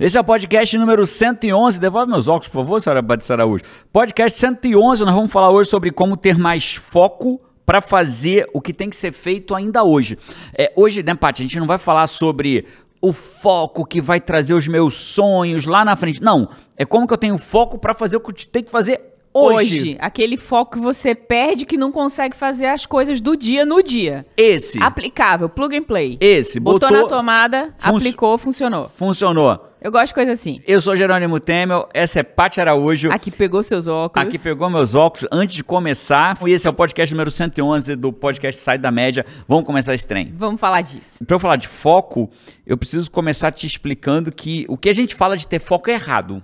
Esse é o podcast número 111. Devolve meus óculos, por favor, senhora Batista Araújo. Podcast 111, nós vamos falar hoje sobre como ter mais foco para fazer o que tem que ser feito ainda hoje. É, hoje, né, Paty, a gente não vai falar sobre o foco que vai trazer os meus sonhos lá na frente. Não, é como que eu tenho foco para fazer o que tem que fazer Hoje. hoje. Aquele foco que você perde que não consegue fazer as coisas do dia no dia. Esse. Aplicável, plug and play. Esse. Botou, botou na tomada, func... aplicou, funcionou. Funcionou. Eu gosto de coisa assim. Eu sou Jerônimo Temel, essa é Paty Araújo. Aqui pegou seus óculos. Aqui pegou meus óculos antes de começar. E esse é o podcast número 111 do podcast Sai da Média. Vamos começar esse trem. Vamos falar disso. Para eu falar de foco, eu preciso começar te explicando que o que a gente fala de ter foco é errado.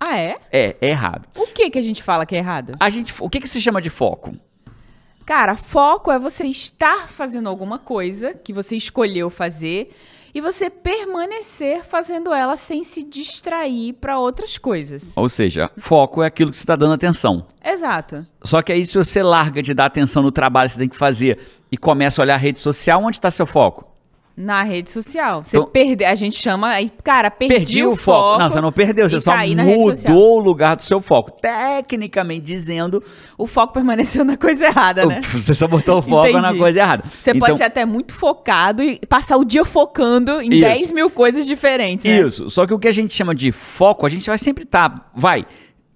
Ah, é? É, é errado. O que que a gente fala que é errado? A gente, o que que se chama de foco? Cara, foco é você estar fazendo alguma coisa que você escolheu fazer e você permanecer fazendo ela sem se distrair para outras coisas. Ou seja, foco é aquilo que você está dando atenção. Exato. Só que aí, se você larga de dar atenção no trabalho que você tem que fazer e começa a olhar a rede social, onde está seu foco? Na rede social. Você então, perde, a gente chama aí, cara, perdi, perdi o, o foco, foco. Não, você não perdeu, você só mudou o lugar do seu foco. Tecnicamente dizendo, o foco permaneceu na coisa errada, né? Você só botou o foco na coisa errada. Você então, pode ser até muito focado e passar o dia focando em isso. 10 mil coisas diferentes. Né? Isso. Só que o que a gente chama de foco, a gente vai sempre estar, tá, vai,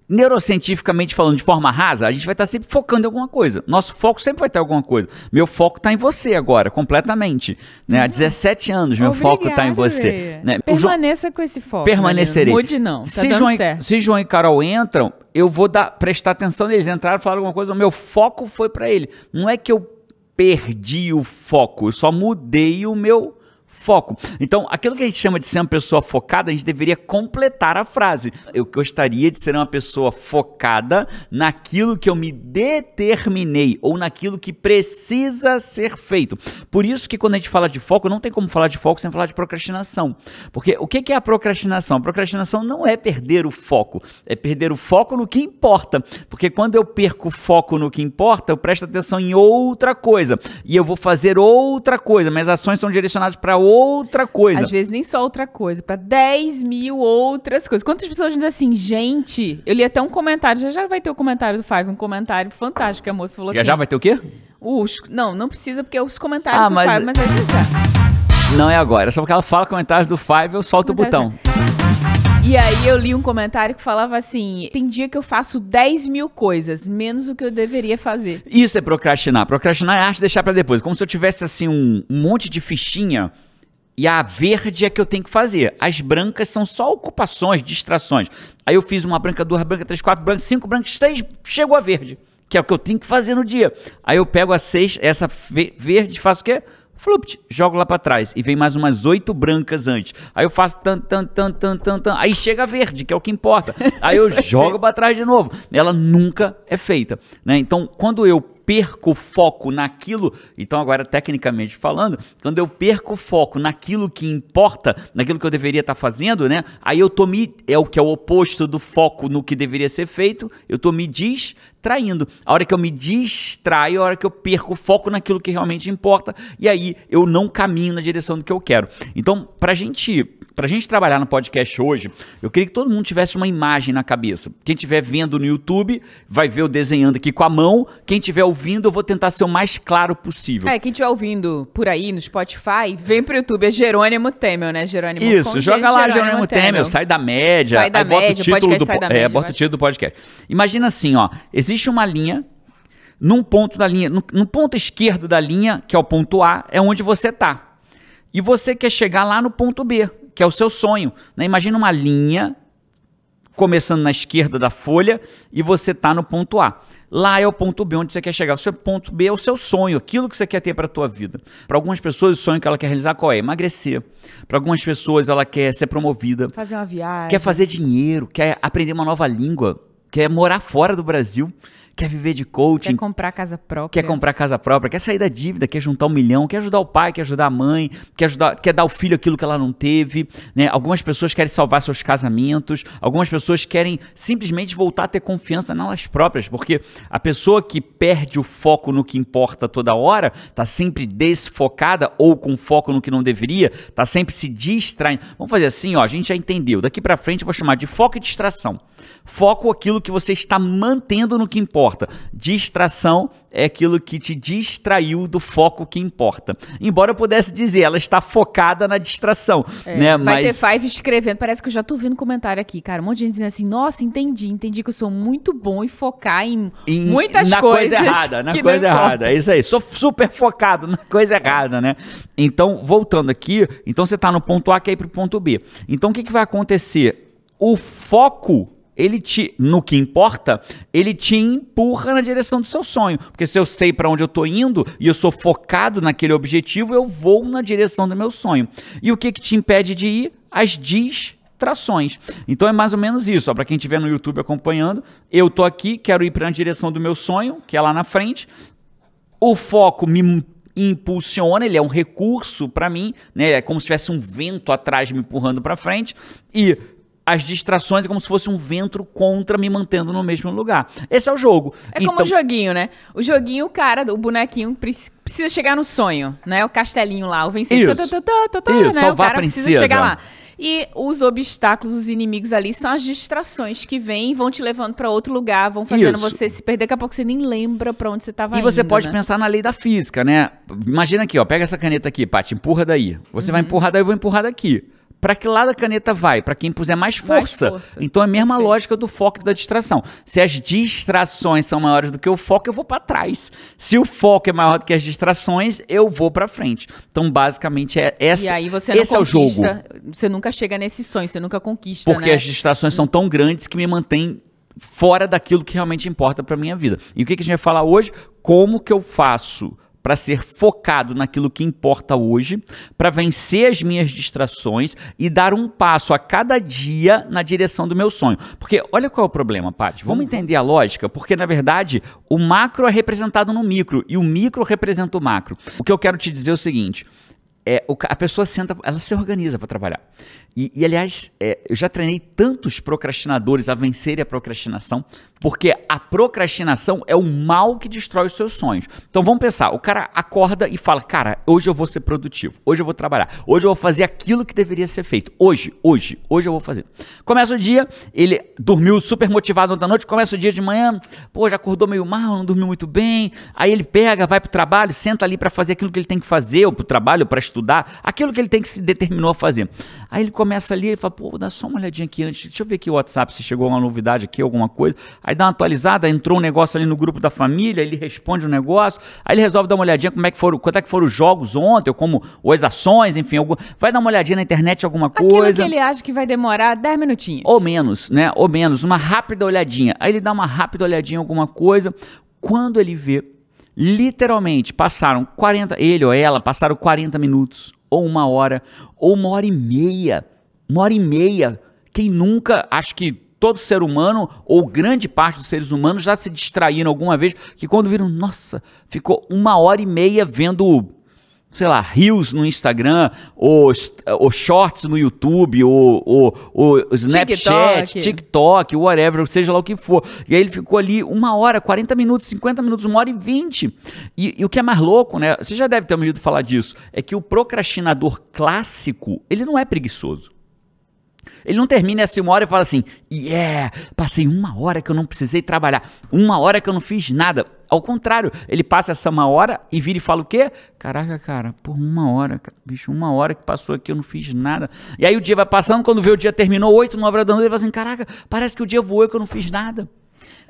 neurocientificamente falando, de forma rasa, a gente vai estar tá sempre focando em alguma coisa. Nosso foco sempre vai estar em alguma coisa. Meu foco está em você agora, completamente. Né? Há 17 uhum. anos, meu tá Obrigada, foco está em você. Né? Permaneça com esse foco. Permanecerei. Mude não, tá se, João e, se, João e, Carol entram, eu vou dar, prestar atenção neles. Entraram, falaram alguma coisa, meu foco foi para ele. Não é que eu perdi o foco, eu só mudei o meu foco. Então, aquilo que a gente chama de ser uma pessoa focada, a gente deveria completar a frase. Eu gostaria de ser uma pessoa focada naquilo que eu me determinei ou naquilo que precisa ser feito. Por isso que quando a gente fala de foco, não tem como falar de foco sem falar de procrastinação. Porque o que é a procrastinação? A procrastinação não é perder o foco, é perder o foco no que importa. Porque quando eu perco o foco no que importa, eu presto atenção em outra coisa. E eu vou fazer outra coisa. Minhas ações são direcionadas para outra outra coisa. Às vezes nem só outra coisa, para 10 mil outras coisas. Quantas pessoas dizem assim, gente, eu li até um comentário, já já vai ter o comentário do Five, um comentário fantástico que a moça falou já assim. Já vai ter o quê? Os, não, não precisa, porque é os comentários ah, do mas... Five, mas aí já já. Não é agora, é só porque ela fala comentários do Five, eu solto o botão. E aí eu li um comentário que falava assim: tem dia que eu faço 10 mil coisas, menos o que eu deveria fazer. Isso é procrastinar. Procrastinar é arte deixar para depois. Como se eu tivesse assim um monte de fichinha e a verde é que eu tenho que fazer. As brancas são só ocupações, distrações. Aí eu fiz uma branca, duas brancas, três, quatro brancas, cinco brancas, seis, chegou a verde, que é o que eu tenho que fazer no dia. Aí eu pego a seis, essa verde, faço o quê? Flupt, jogo lá para trás e vem mais umas oito brancas antes. Aí eu faço tan, tan, tan, tan, tan, tan. Aí chega a verde, que é o que importa. Aí eu jogo para trás de novo. Ela nunca é feita, né? Então, quando eu perco o foco naquilo, então agora tecnicamente falando, quando eu perco o foco naquilo que importa, naquilo que eu deveria estar tá fazendo, né? Aí eu tô me é o que é o oposto do foco no que deveria ser feito, eu tô me diz distraindo. A hora que eu me distraio, a hora que eu perco o foco naquilo que realmente importa, e aí eu não caminho na direção do que eu quero. Então, pra gente, pra gente trabalhar no podcast hoje, eu queria que todo mundo tivesse uma imagem na cabeça. Quem estiver vendo no YouTube vai ver eu desenhando aqui com a mão. Quem estiver ouvindo, eu vou tentar ser o mais claro possível. É, quem estiver ouvindo por aí no Spotify, vem pro YouTube. É Jerônimo Temel, né? Jerônimo Isso, joga lá Jerônimo, Jerônimo Temel. Temel, sai da média. Sai da aí média, bota o título do, é, média, bota o título do podcast. Imagina assim, ó. Existe existe uma linha num ponto da linha, no, no, ponto esquerdo da linha, que é o ponto A, é onde você está. E você quer chegar lá no ponto B, que é o seu sonho. Né? Imagina uma linha começando na esquerda da folha e você está no ponto A. Lá é o ponto B onde você quer chegar. O seu ponto B é o seu sonho, aquilo que você quer ter para a tua vida. Para algumas pessoas, o sonho que ela quer realizar qual é? Emagrecer. Para algumas pessoas, ela quer ser promovida. Fazer uma viagem. Quer fazer dinheiro, quer aprender uma nova língua quer morar fora do Brasil quer viver de coaching. Quer comprar casa própria. Quer comprar casa própria, quer sair da dívida, quer juntar um milhão, quer ajudar o pai, quer ajudar a mãe, quer, ajudar, quer dar ao filho aquilo que ela não teve. Né? Algumas pessoas querem salvar seus casamentos, algumas pessoas querem simplesmente voltar a ter confiança nelas próprias, porque a pessoa que perde o foco no que importa toda hora, tá sempre desfocada ou com foco no que não deveria, tá sempre se distraindo. Vamos fazer assim, ó, a gente já entendeu. Daqui para frente eu vou chamar de foco e distração. Foco aquilo que você está mantendo no que importa importa. Distração é aquilo que te distraiu do foco que importa. Embora eu pudesse dizer, ela está focada na distração, é, né? Vai Mas... ter Five escrevendo, parece que eu já tô vendo comentário aqui, cara, um monte de gente dizendo assim, nossa, entendi, entendi que eu sou muito bom em focar em, em muitas na coisas. Na coisa errada, na coisa errada, é isso aí, sou super focado na coisa é. errada, né? Então, voltando aqui, então você tá no ponto A, que é ir pro ponto B. Então, o que, que vai acontecer? O foco ele te, no que importa, ele te empurra na direção do seu sonho. Porque se eu sei para onde eu tô indo e eu sou focado naquele objetivo, eu vou na direção do meu sonho. E o que que te impede de ir? As distrações. Então é mais ou menos isso, para quem estiver no YouTube acompanhando, eu tô aqui, quero ir para a direção do meu sonho, que é lá na frente. O foco me impulsiona, ele é um recurso para mim, né? É como se tivesse um vento atrás me empurrando para frente e as distrações é como se fosse um ventro contra me mantendo no mesmo lugar. Esse é o jogo. É então... como o joguinho, né? O joguinho, o cara, o bonequinho precisa chegar no sonho, né? O castelinho lá, o vencedor. Isso, Isso né? salvar o cara a princesa. precisa chegar lá. E os obstáculos, os inimigos ali são as distrações que vêm, vão te levando para outro lugar, vão fazendo Isso. você se perder, daqui a pouco você nem lembra para onde você estava indo. E você pode né? pensar na lei da física, né? Imagina aqui, ó, pega essa caneta aqui, Paty, empurra daí. Você uhum. vai empurrar daí, eu vou empurrar daqui para que lado a caneta vai? Para quem puser mais força. mais força. Então é a mesma lógica do foco e da distração. Se as distrações são maiores do que o foco, eu vou para trás. Se o foco é maior do que as distrações, eu vou para frente. Então basicamente é essa. E aí você esse é o jogo. Você nunca chega nesse sonho, você nunca conquista. Porque né? as distrações são tão grandes que me mantêm fora daquilo que realmente importa para minha vida. E o que, que a gente vai falar hoje? Como que eu faço? para ser focado naquilo que importa hoje, para vencer as minhas distrações e dar um passo a cada dia na direção do meu sonho. Porque olha qual é o problema, Paty. Vamos uhum. entender a lógica? Porque, na verdade, o macro é representado no micro e o micro representa o macro. O que eu quero te dizer é o seguinte. É, a pessoa senta, ela se organiza para trabalhar. E, e aliás, é, eu já treinei tantos procrastinadores a vencerem a procrastinação, porque a procrastinação é o mal que destrói os seus sonhos. Então vamos pensar: o cara acorda e fala, cara, hoje eu vou ser produtivo, hoje eu vou trabalhar, hoje eu vou fazer aquilo que deveria ser feito, hoje, hoje, hoje eu vou fazer. Começa o dia, ele dormiu super motivado ontem à noite, começa o dia de manhã, pô, já acordou meio mal, não dormiu muito bem, aí ele pega, vai pro trabalho, senta ali para fazer aquilo que ele tem que fazer, ou pro trabalho, para estudar, aquilo que ele tem que se determinou a fazer. Aí ele começa ali e fala, pô, dá só uma olhadinha aqui antes, deixa eu ver aqui o WhatsApp, se chegou uma novidade aqui, alguma coisa. Aí dá uma atualizada, entrou um negócio ali no grupo da família, ele responde um negócio, aí ele resolve dar uma olhadinha como é que foram, quanto é que foram os jogos ontem, ou como ou as ações, enfim, algum, vai dar uma olhadinha na internet, alguma coisa. Aquilo que ele acha que vai demorar 10 minutinhos. Ou menos, né? Ou menos, uma rápida olhadinha. Aí ele dá uma rápida olhadinha em alguma coisa, quando ele vê, literalmente passaram 40, ele ou ela passaram 40 minutos ou uma hora, ou uma hora e meia. Uma hora e meia. Quem nunca, acho que todo ser humano, ou grande parte dos seres humanos, já se distraíram alguma vez, que quando viram, nossa, ficou uma hora e meia vendo sei lá, rios no Instagram, ou, ou shorts no YouTube, ou, ou, ou Snapchat, TikTok. TikTok, whatever, seja lá o que for. E aí ele ficou ali uma hora, 40 minutos, 50 minutos, uma hora e 20. E, e o que é mais louco, né? Você já deve ter ouvido falar disso, é que o procrastinador clássico, ele não é preguiçoso. Ele não termina essa assim uma hora e fala assim: Yeah, passei uma hora que eu não precisei trabalhar, uma hora que eu não fiz nada. Ao contrário, ele passa essa uma hora e vira e fala o quê? Caraca, cara, por uma hora, cara, bicho, uma hora que passou aqui, eu não fiz nada. E aí o dia vai passando, quando vê o dia terminou, 8, 9 horas da noite, ele fala assim: caraca, parece que o dia voou que eu não fiz nada.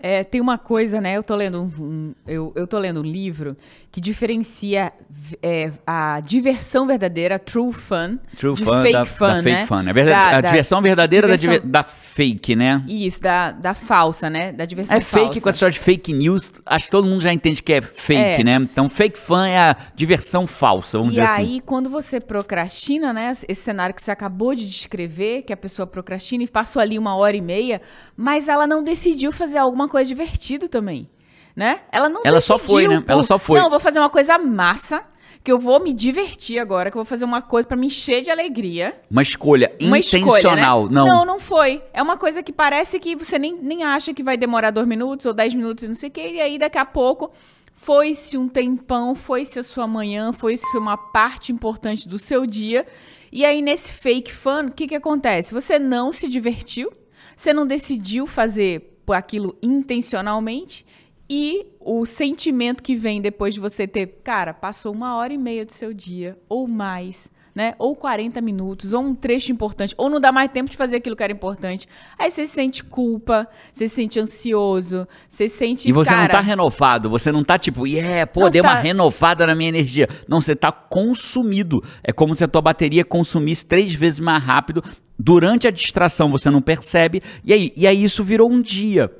É, tem uma coisa, né? Eu tô lendo um, um eu, eu tô lendo um livro que diferencia é, a diversão verdadeira, true fun, true de fun, fake da, fun, da fake né? fun. É verdade, da, a da, diversão verdadeira diversão, da, fake, né? Isso, da, da falsa, né? Da diversão é falsa. É fake com a história de fake news, acho que todo mundo já entende que é fake, é. né? Então, fake fun é a diversão falsa, vamos e dizer aí, assim. E aí, quando você procrastina, né? Esse cenário que você acabou de descrever, que a pessoa procrastina e passou ali uma hora e meia, mas ela não decidiu fazer a alguma coisa divertida também, né? Ela não Ela só foi, né? Por... Ela só foi. Não, vou fazer uma coisa massa, que eu vou me divertir agora, que eu vou fazer uma coisa para me encher de alegria. Uma escolha uma intencional, escolha, né? não. Não, não foi. É uma coisa que parece que você nem, nem acha que vai demorar dois minutos ou dez minutos e não sei o quê, e aí daqui a pouco foi-se um tempão, foi-se a sua manhã, foi-se uma parte importante do seu dia. E aí, nesse fake fun, o que, que acontece? Você não se divertiu, você não decidiu fazer por aquilo intencionalmente e o sentimento que vem depois de você ter, cara, passou uma hora e meia do seu dia ou mais, né? Ou 40 minutos, ou um trecho importante, ou não dá mais tempo de fazer aquilo que era importante. Aí você sente culpa, você sente ansioso, você sente. E você cara, não tá renovado, você não tá tipo, yeah, pô, deu uma tá renovada na minha energia. Não, você tá consumido. É como se a tua bateria consumisse três vezes mais rápido Durante a distração você não percebe, e aí, e aí isso virou um dia.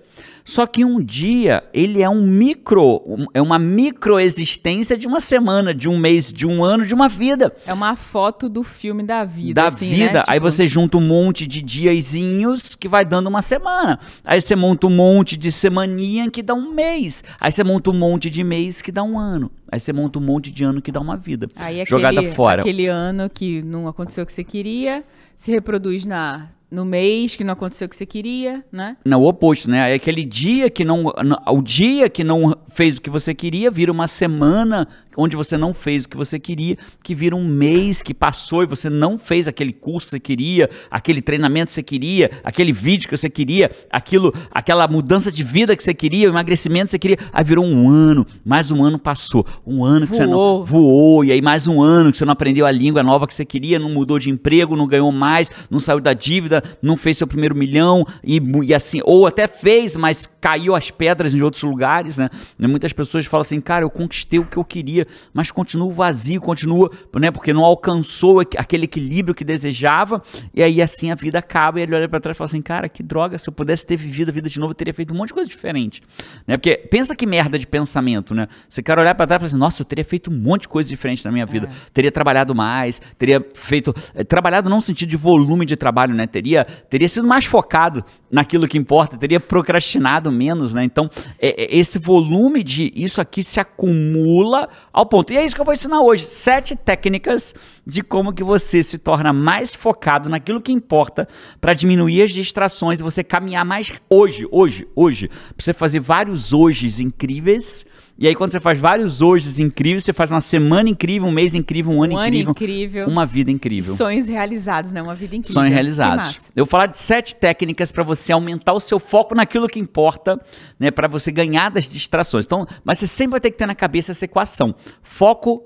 Só que um dia ele é um micro, um, é uma microexistência de uma semana, de um mês, de um ano, de uma vida. É uma foto do filme da vida. Da assim, né? vida. Né? Aí tipo você junta um monte de diazinhos que vai dando uma semana. Aí você monta um monte de semaninha que dá um mês. Aí você monta um monte de mês que dá um ano. Aí você monta um monte de ano que dá uma vida. Aí é jogada fora. Aquele ano que não aconteceu o que você queria se reproduz na no mês que não aconteceu o que você queria, né? Não, o oposto, né? É aquele dia que não, o dia que não fez o que você queria vira uma semana onde você não fez o que você queria, que vira um mês que passou e você não fez aquele curso que você queria, aquele treinamento que você queria, aquele vídeo que você queria, aquilo, aquela mudança de vida que você queria, o emagrecimento que você queria. Aí virou um ano, mais um ano passou, um ano voou. que você não voou, e aí mais um ano que você não aprendeu a língua nova que você queria, não mudou de emprego, não ganhou mais, não saiu da dívida, não fez seu primeiro milhão e, e assim, ou até fez, mas caiu as pedras em outros lugares, né? muitas pessoas falam assim, cara, eu conquistei o que eu queria, mas continua vazio, continua, né, porque não alcançou aquele equilíbrio que desejava, e aí assim a vida acaba e ele olha para trás e fala assim: "Cara, que droga, se eu pudesse ter vivido a vida de novo, eu teria feito um monte de coisa diferente". Né? Porque pensa que merda de pensamento, né? Você quer olhar para trás e falar assim: "Nossa, eu teria feito um monte de coisa diferente na minha é. vida. É. Teria trabalhado mais, teria feito, eh, trabalhado não no sentido de volume de trabalho, né? Teria teria sido mais focado naquilo que importa, teria procrastinado menos, né? Então, é, é, esse volume de isso aqui se acumula ao ponto. E é isso que eu vou ensinar hoje. Sete técnicas de como que você se torna mais focado naquilo que importa para diminuir as distrações e você caminhar mais hoje, hoje, hoje. Pra você fazer vários hojes incríveis e aí, quando você faz vários hojes incríveis, você faz uma semana incrível, um mês incrível, um ano, um incrível, ano incrível. Uma vida incrível. Sonhos realizados, né? Uma vida incrível. Sonhos realizados. Eu vou falar de sete técnicas para você aumentar o seu foco naquilo que importa, né? Para você ganhar das distrações. Então, mas você sempre vai ter que ter na cabeça essa equação. Foco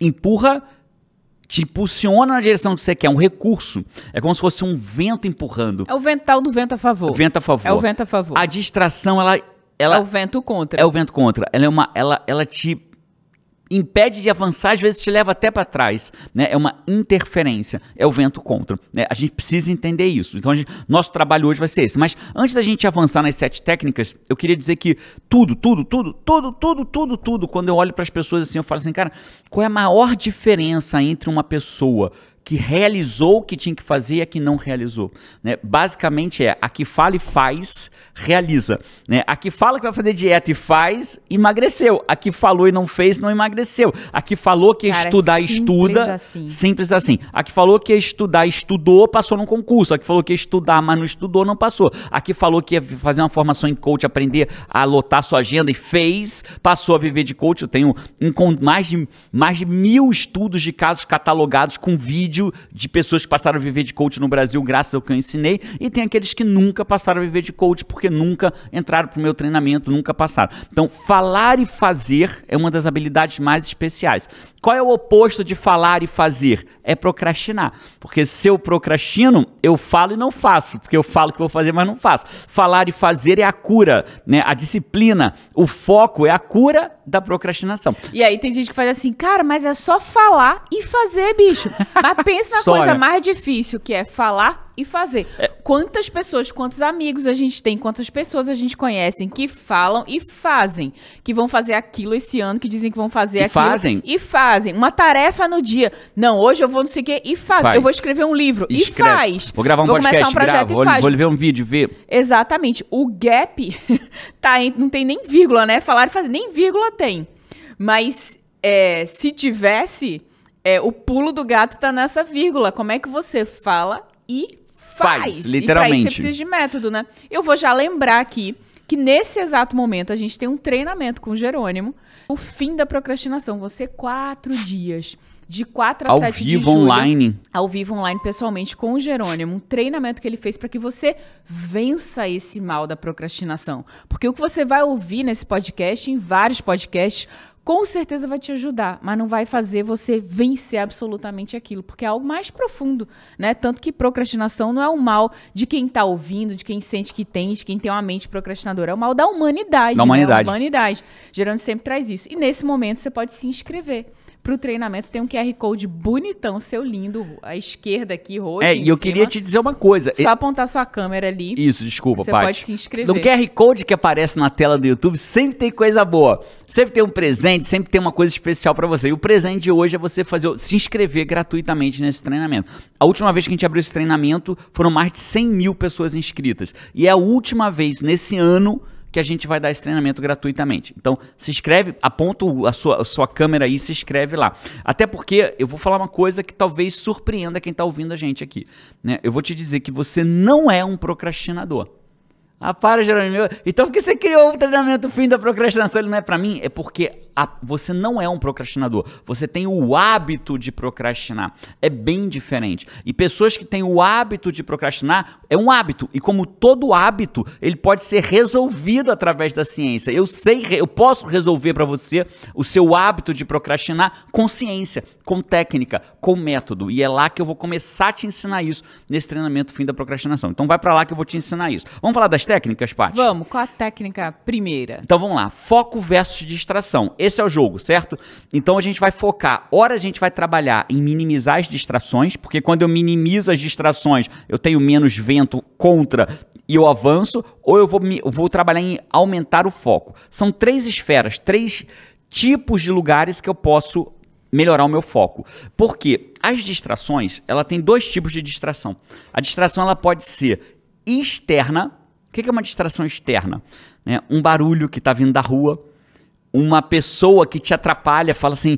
empurra te impulsiona na direção que você quer, é um recurso. É como se fosse um vento empurrando. É o vental do vento a favor. O vento a favor. É o vento a favor. A distração, ela ela é o vento contra. É o vento contra. Ela é uma ela ela te impede de avançar, às vezes te leva até para trás, né? É uma interferência, é o vento contra. Né? A gente precisa entender isso. Então, gente, nosso trabalho hoje vai ser esse. Mas antes da gente avançar nas sete técnicas, eu queria dizer que tudo, tudo, tudo, tudo, tudo, tudo, tudo, quando eu olho para as pessoas assim, eu falo assim, cara, qual é a maior diferença entre uma pessoa que realizou o que tinha que fazer e a que não realizou. Né? Basicamente é a que fala e faz, realiza. Né? A que fala que vai fazer dieta e faz, emagreceu. A que falou e não fez, não emagreceu. A que falou que ia é estudar, simples estuda. Assim. Simples assim. A que falou que ia estudar, estudou, passou no concurso. A que falou que ia estudar, mas não estudou, não passou. A que falou que ia fazer uma formação em coach, aprender a lotar sua agenda e fez, passou a viver de coach. Eu tenho mais de, mais de mil estudos de casos catalogados com vídeo vídeo de pessoas que passaram a viver de coach no Brasil graças ao que eu ensinei, e tem aqueles que nunca passaram a viver de coach porque nunca entraram para o meu treinamento, nunca passaram. Então, falar e fazer é uma das habilidades mais especiais. Qual é o oposto de falar e fazer? É procrastinar. Porque se eu procrastino, eu falo e não faço, porque eu falo que vou fazer, mas não faço. Falar e fazer é a cura, né? A disciplina, o foco é a cura da procrastinação. E aí tem gente que faz assim, cara, mas é só falar e fazer, bicho. Mas Pensa na coisa mais difícil, que é falar e fazer. É. Quantas pessoas, quantos amigos a gente tem, quantas pessoas a gente conhece que falam e fazem, que vão fazer aquilo esse ano, que dizem que vão fazer e aquilo. Fazem. E fazem. Uma tarefa no dia. Não, hoje eu vou não sei o quê e faz. faz. Eu vou escrever um livro Escreve. e faz. Vou gravar um vou podcast, começar um projeto gravo, e vou, faz. Vou ver um vídeo, ver. Exatamente. O gap tá em, não tem nem vírgula, né? Falar e fazer. Nem vírgula tem. Mas é, se tivesse é, o pulo do gato tá nessa vírgula. Como é que você fala e faz? faz literalmente. E pra isso você precisa de método, né? Eu vou já lembrar aqui que nesse exato momento a gente tem um treinamento com o Jerônimo. O fim da procrastinação. Você quatro dias. De 4 a ao 7 vivo, de julho. Online. Ao vivo online, pessoalmente, com o Jerônimo. Um treinamento que ele fez para que você vença esse mal da procrastinação. Porque o que você vai ouvir nesse podcast, em vários podcasts, com certeza vai te ajudar, mas não vai fazer você vencer absolutamente aquilo, porque é algo mais profundo, né? Tanto que procrastinação não é o mal de quem está ouvindo, de quem sente que tem, de quem tem uma mente procrastinadora, é o mal da humanidade, da né? humanidade. Né? A humanidade. Gerando sempre traz isso. E nesse momento você pode se inscrever. Pro treinamento tem um QR Code bonitão, seu lindo, à esquerda aqui, roxo. É, e eu cima. queria te dizer uma coisa. Só apontar sua câmera ali. Isso, desculpa, Você pode se inscrever. No QR Code que aparece na tela do YouTube, sempre tem coisa boa. Sempre tem um presente, sempre tem uma coisa especial para você. E o presente de hoje é você fazer, se inscrever gratuitamente nesse treinamento. A última vez que a gente abriu esse treinamento, foram mais de 100 mil pessoas inscritas. E é a última vez nesse ano que a gente vai dar esse treinamento gratuitamente. Então, se inscreve, aponta a sua, a sua câmera aí e se inscreve lá. Até porque eu vou falar uma coisa que talvez surpreenda quem está ouvindo a gente aqui. Né? Eu vou te dizer que você não é um procrastinador. Ah, para, Jerônimo. Então, por que você criou o treinamento fim da procrastinação? Ele não é para mim? É porque a, você não é um procrastinador. Você tem o hábito de procrastinar. É bem diferente. E pessoas que têm o hábito de procrastinar, é um hábito. E como todo hábito, ele pode ser resolvido através da ciência. Eu sei, eu posso resolver para você o seu hábito de procrastinar com ciência, com técnica, com método. E é lá que eu vou começar a te ensinar isso nesse treinamento fim da procrastinação. Então, vai para lá que eu vou te ensinar isso. Vamos falar das técnicas? técnicas, Paty? Vamos, qual a técnica primeira? Então vamos lá, foco versus distração. Esse é o jogo, certo? Então a gente vai focar, Ora a gente vai trabalhar em minimizar as distrações, porque quando eu minimizo as distrações, eu tenho menos vento contra e eu avanço, ou eu vou, eu vou trabalhar em aumentar o foco. São três esferas, três tipos de lugares que eu posso melhorar o meu foco. Porque as distrações, ela tem dois tipos de distração. A distração ela pode ser externa o que é uma distração externa? Né? Um barulho que está vindo da rua, uma pessoa que te atrapalha, fala assim,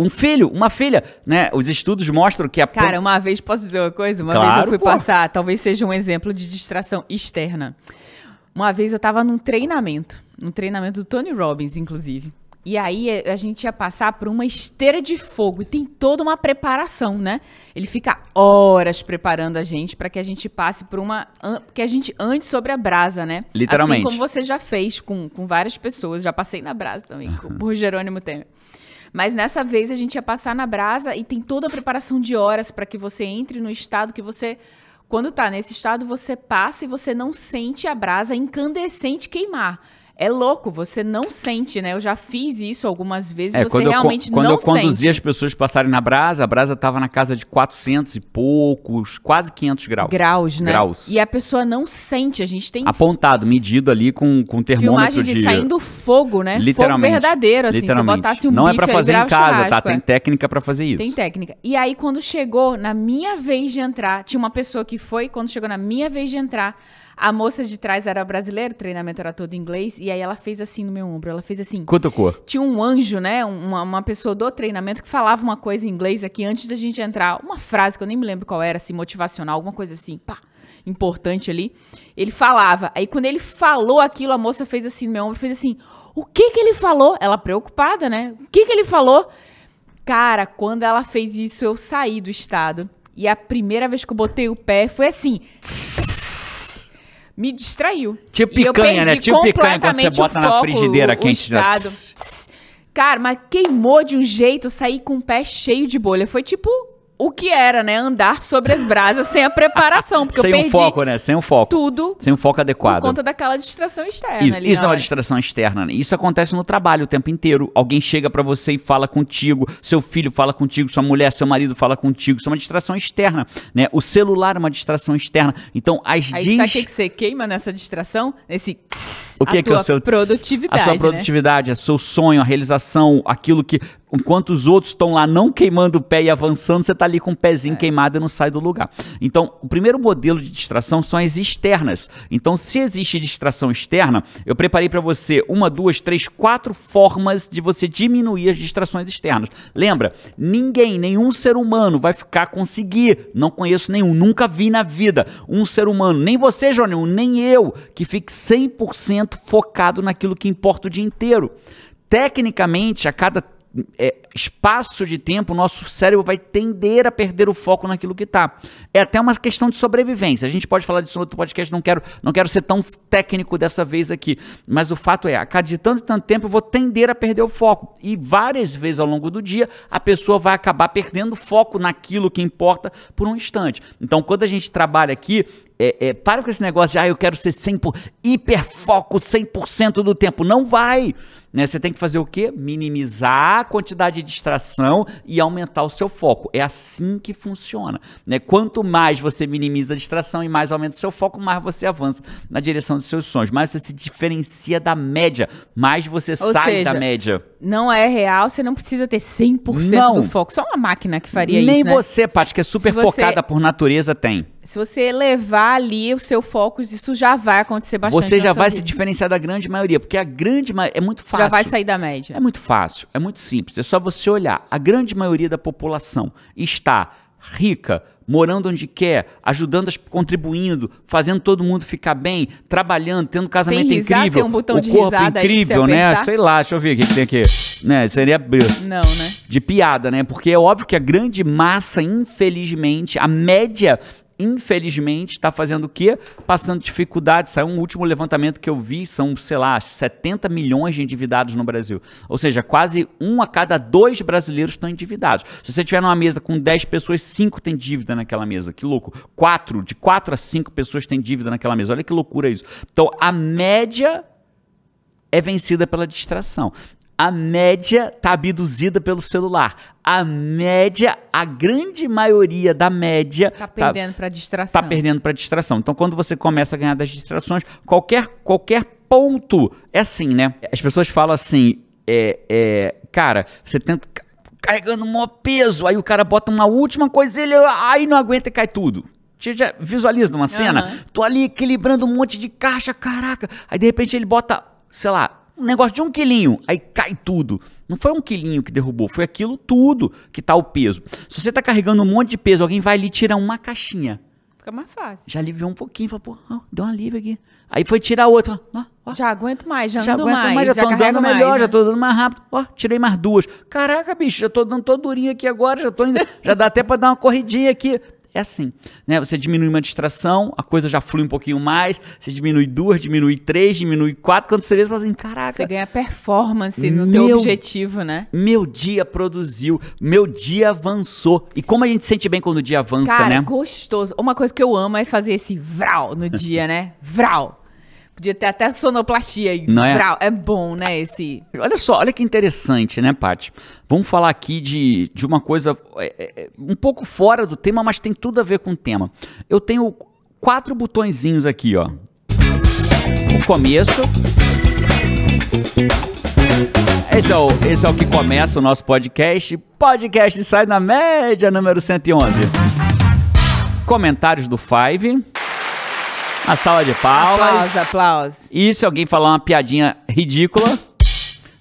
um filho, uma filha, né? Os estudos mostram que a Cara, uma vez posso dizer uma coisa, uma claro, vez eu fui pô. passar, talvez seja um exemplo de distração externa. Uma vez eu estava num treinamento, num treinamento do Tony Robbins, inclusive. E aí eh, a gente ia passar por uma esteira de fogo e tem toda uma preparação, né? Ele fica horas preparando a gente para que a gente passe por uma que a gente ande sobre a brasa, né? Literalmente. Assim como você já fez com, com várias pessoas, já passei na brasa também uhum. o Jerônimo Temer. Mas nessa vez a gente ia passar na brasa e tem toda a preparação de horas para que você entre no estado que você quando tá nesse estado, você passa e você não sente a brasa incandescente queimar. É louco, você não sente, né? Eu já fiz isso algumas vezes é, você realmente eu, quando não Quando eu conduzia as pessoas passarem na brasa, a brasa tava na casa de 400 e poucos, quase 500 graus. Graus, né? Graus. E a pessoa não sente, a gente tem... Apontado, medido ali com, com termômetro de... Filmagem de saindo fogo, né? Literalmente. Fogo verdadeiro, assim. Literalmente. Você botasse um Não é pra fazer em casa, tá? É. Tem técnica pra fazer isso. Tem técnica. E aí, quando chegou na minha vez de entrar, tinha uma pessoa que foi, quando chegou na minha vez de entrar a moça de trás era brasileira, o treinamento era todo em inglês, e aí ela fez assim no meu ombro, ela fez assim. Cutucou. Tinha um anjo, né? Uma, uma pessoa do treinamento que falava uma coisa em inglês aqui antes da gente entrar. Uma frase que eu nem me lembro qual era, assim, motivacional, alguma coisa assim, pá, importante ali. Ele falava. Aí quando ele falou aquilo, a moça fez assim no meu ombro, fez assim. O que que ele falou? Ela preocupada, né? O que que ele falou? Cara, quando ela fez isso, eu saí do estado. E a primeira vez que eu botei o pé foi assim. Tss me distraiu. Tipo picanha, né? Tipo picanha quando você bota na frigideira quente. Já... Né? Cara, mas queimou de um jeito, saí com o pé cheio de bolha. Foi tipo o que era, né? Andar sobre as brasas sem a preparação. Porque sem eu perdi um foco, né? Sem um foco. Tudo. Sem um foco adequado. Por conta daquela distração externa isso, ali. Isso é uma né? distração externa, né? Isso acontece no trabalho o tempo inteiro. Alguém chega para você e fala contigo, seu filho fala contigo, sua mulher, seu marido fala contigo. Isso é uma distração externa, né? O celular é uma distração externa. Então, as Aí, dis... sabe o que, você queima nessa distração? Nesse... o que, a é que é o seu produtividade? A sua produtividade, né? a é seu sonho, a realização, aquilo que Enquanto os outros estão lá não queimando o pé e avançando, você está ali com o pezinho é. queimado e não sai do lugar. Então, o primeiro modelo de distração são as externas. Então, se existe distração externa, eu preparei para você uma, duas, três, quatro formas de você diminuir as distrações externas. Lembra, ninguém, nenhum ser humano vai ficar conseguir. Não conheço nenhum, nunca vi na vida um ser humano, nem você, Jônio, nem eu, que fique 100% focado naquilo que importa o dia inteiro. Tecnicamente, a cada é, espaço de tempo, o nosso cérebro vai tender a perder o foco naquilo que está. É até uma questão de sobrevivência. A gente pode falar disso no outro podcast, não quero, não quero ser tão técnico dessa vez aqui. Mas o fato é, a cada tanto e tanto tempo eu vou tender a perder o foco. E várias vezes ao longo do dia, a pessoa vai acabar perdendo foco naquilo que importa por um instante. Então, quando a gente trabalha aqui, é, é, para com esse negócio de, ah, eu quero ser 100%, hiperfoco 100% do tempo. Não vai. Né? Você tem que fazer o quê? Minimizar a quantidade de distração e aumentar o seu foco. É assim que funciona. Né? Quanto mais você minimiza a distração e mais aumenta o seu foco, mais você avança na direção dos seus sonhos. Mais você se diferencia da média, mais você Ou sai seja, da média. Não é real, você não precisa ter 100% não. do foco. Só uma máquina que faria Nem isso. Nem né? você, né? Paty, que é super focada por natureza, tem. Se você elevar ali o seu foco, isso já vai acontecer bastante. Você já vai vida. se diferenciar da grande maioria, porque a grande maioria é muito fácil fácil. Já vai sair da média. É muito fácil, é muito simples. É só você olhar. A grande maioria da população está rica, morando onde quer, ajudando, contribuindo, fazendo todo mundo ficar bem, trabalhando, tendo casamento tem risada, incrível, tem um botão o de corpo incrível, né? Sei lá, deixa eu ver o que, que tem aqui. Né, seria é Não, né? De piada, né? Porque é óbvio que a grande massa, infelizmente, a média infelizmente, está fazendo o quê? Passando dificuldade. Saiu um último levantamento que eu vi, são, sei lá, 70 milhões de endividados no Brasil. Ou seja, quase um a cada dois brasileiros estão endividados. Se você tiver numa mesa com 10 pessoas, 5 tem dívida naquela mesa. Que louco. Quatro de 4 a 5 pessoas têm dívida naquela mesa. Olha que loucura isso. Então, a média é vencida pela distração a média está abduzida pelo celular. A média, a grande maioria da média. Está tá perdendo tá, para distração. Está perdendo para distração. Então, quando você começa a ganhar das distrações, qualquer, qualquer ponto. É assim, né? As pessoas falam assim, é, é, cara, você tenta. Carregando um maior peso, aí o cara bota uma última coisa ele aí não aguenta e cai tudo já visualiza uma cena, uhum. tô ali equilibrando um monte de caixa, caraca. Aí de repente ele bota, sei lá, um negócio de um quilinho, aí cai tudo. Não foi um quilinho que derrubou, foi aquilo tudo que tá o peso. Se você tá carregando um monte de peso, alguém vai ali tirar uma caixinha. Fica mais fácil. Já aliviou um pouquinho, falou, pô, deu um alívio aqui. Aí foi tirar outra. já aguento mais, já, já ando mais, mais. Já, já tô andando mais, melhor, né? já tô andando mais rápido. Ó, tirei mais duas. Caraca, bicho, já tô dando todo durinho aqui agora, já tô indo, já dá até pra dar uma corridinha aqui. É assim, né? Você diminui uma distração, a coisa já flui um pouquinho mais, você diminui duas, diminui três, diminui quatro, quando você vê, você fala assim, caraca. Você ganha performance no meu, teu objetivo, né? Meu dia produziu, meu dia avançou. E como a gente sente bem quando o dia avança, Cara, né? gostoso. Uma coisa que eu amo é fazer esse vral no dia, né? Vral, Podia ter até sonoplastia aí. Não é? É bom, né, esse... Olha só, olha que interessante, né, Paty? Vamos falar aqui de, de uma coisa é, é, é, um pouco fora do tema, mas tem tudo a ver com o tema. Eu tenho quatro botõezinhos aqui, ó. O começo... Esse é, o, esse é o que começa o nosso podcast. Podcast sai na média, número 111. Comentários do Five a sala de palmas. Aplausos, aplausos. E se alguém falar uma piadinha ridícula,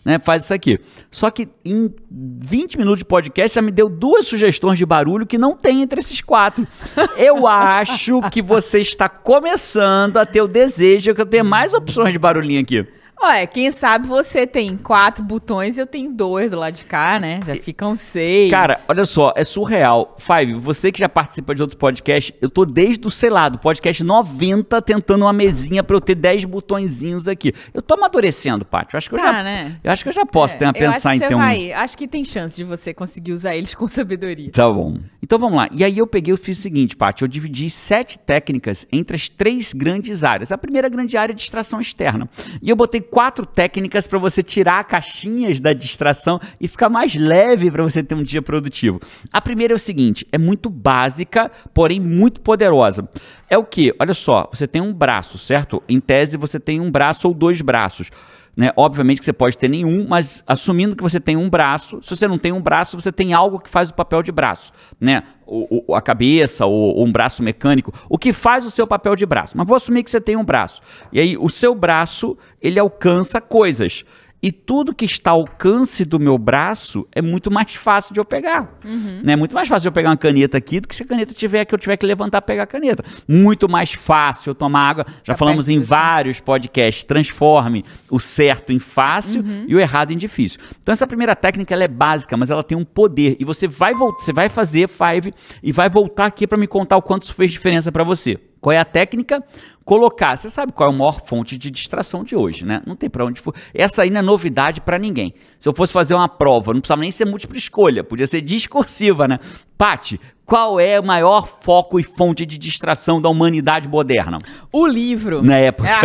né, faz isso aqui. Só que em 20 minutos de podcast já me deu duas sugestões de barulho que não tem entre esses quatro. Eu acho que você está começando a ter o desejo que eu tenha mais opções de barulhinho aqui. Ué, quem sabe você tem quatro botões e eu tenho dois do lado de cá, né? Já ficam seis. Cara, olha só, é surreal. Five, você que já participa de outro podcast, eu tô desde o, sei lá, do podcast 90 tentando uma mesinha pra eu ter dez botõezinhos aqui. Eu tô amadurecendo, Paty. Eu acho que tá, eu já, né? Eu acho que eu já posso é, ter, pensar em ter um... Vai, acho que tem chance de você conseguir usar eles com sabedoria. Tá bom. Então vamos lá. E aí eu peguei e fiz o seguinte, Paty. Eu dividi sete técnicas entre as três grandes áreas. A primeira grande área é distração externa. E eu botei quatro técnicas para você tirar caixinhas da distração e ficar mais leve para você ter um dia produtivo. A primeira é o seguinte, é muito básica, porém muito poderosa. É o que? Olha só, você tem um braço, certo? Em tese você tem um braço ou dois braços. Né? Obviamente que você pode ter nenhum, mas assumindo que você tem um braço, se você não tem um braço, você tem algo que faz o papel de braço, né? O, o, a cabeça ou, ou um braço mecânico, o que faz o seu papel de braço. Mas vou assumir que você tem um braço. E aí o seu braço, ele alcança coisas e tudo que está ao alcance do meu braço é muito mais fácil de eu pegar. Uhum. É né? muito mais fácil eu pegar uma caneta aqui do que se a caneta tiver que eu tiver que levantar pegar a caneta. Muito mais fácil eu tomar água. Já, Já tá falamos em vários podcasts. Transforme o certo em fácil uhum. e o errado em difícil. Então essa primeira técnica ela é básica, mas ela tem um poder e você vai voltar, você vai fazer five e vai voltar aqui para me contar o quanto isso fez diferença para você. Qual é a técnica? colocar. Você sabe qual é a maior fonte de distração de hoje, né? Não tem para onde for. Essa aí não é novidade para ninguém. Se eu fosse fazer uma prova, não precisava nem ser múltipla escolha, podia ser discursiva, né? Pati, qual é o maior foco e fonte de distração da humanidade moderna? O livro. Na né, época. É.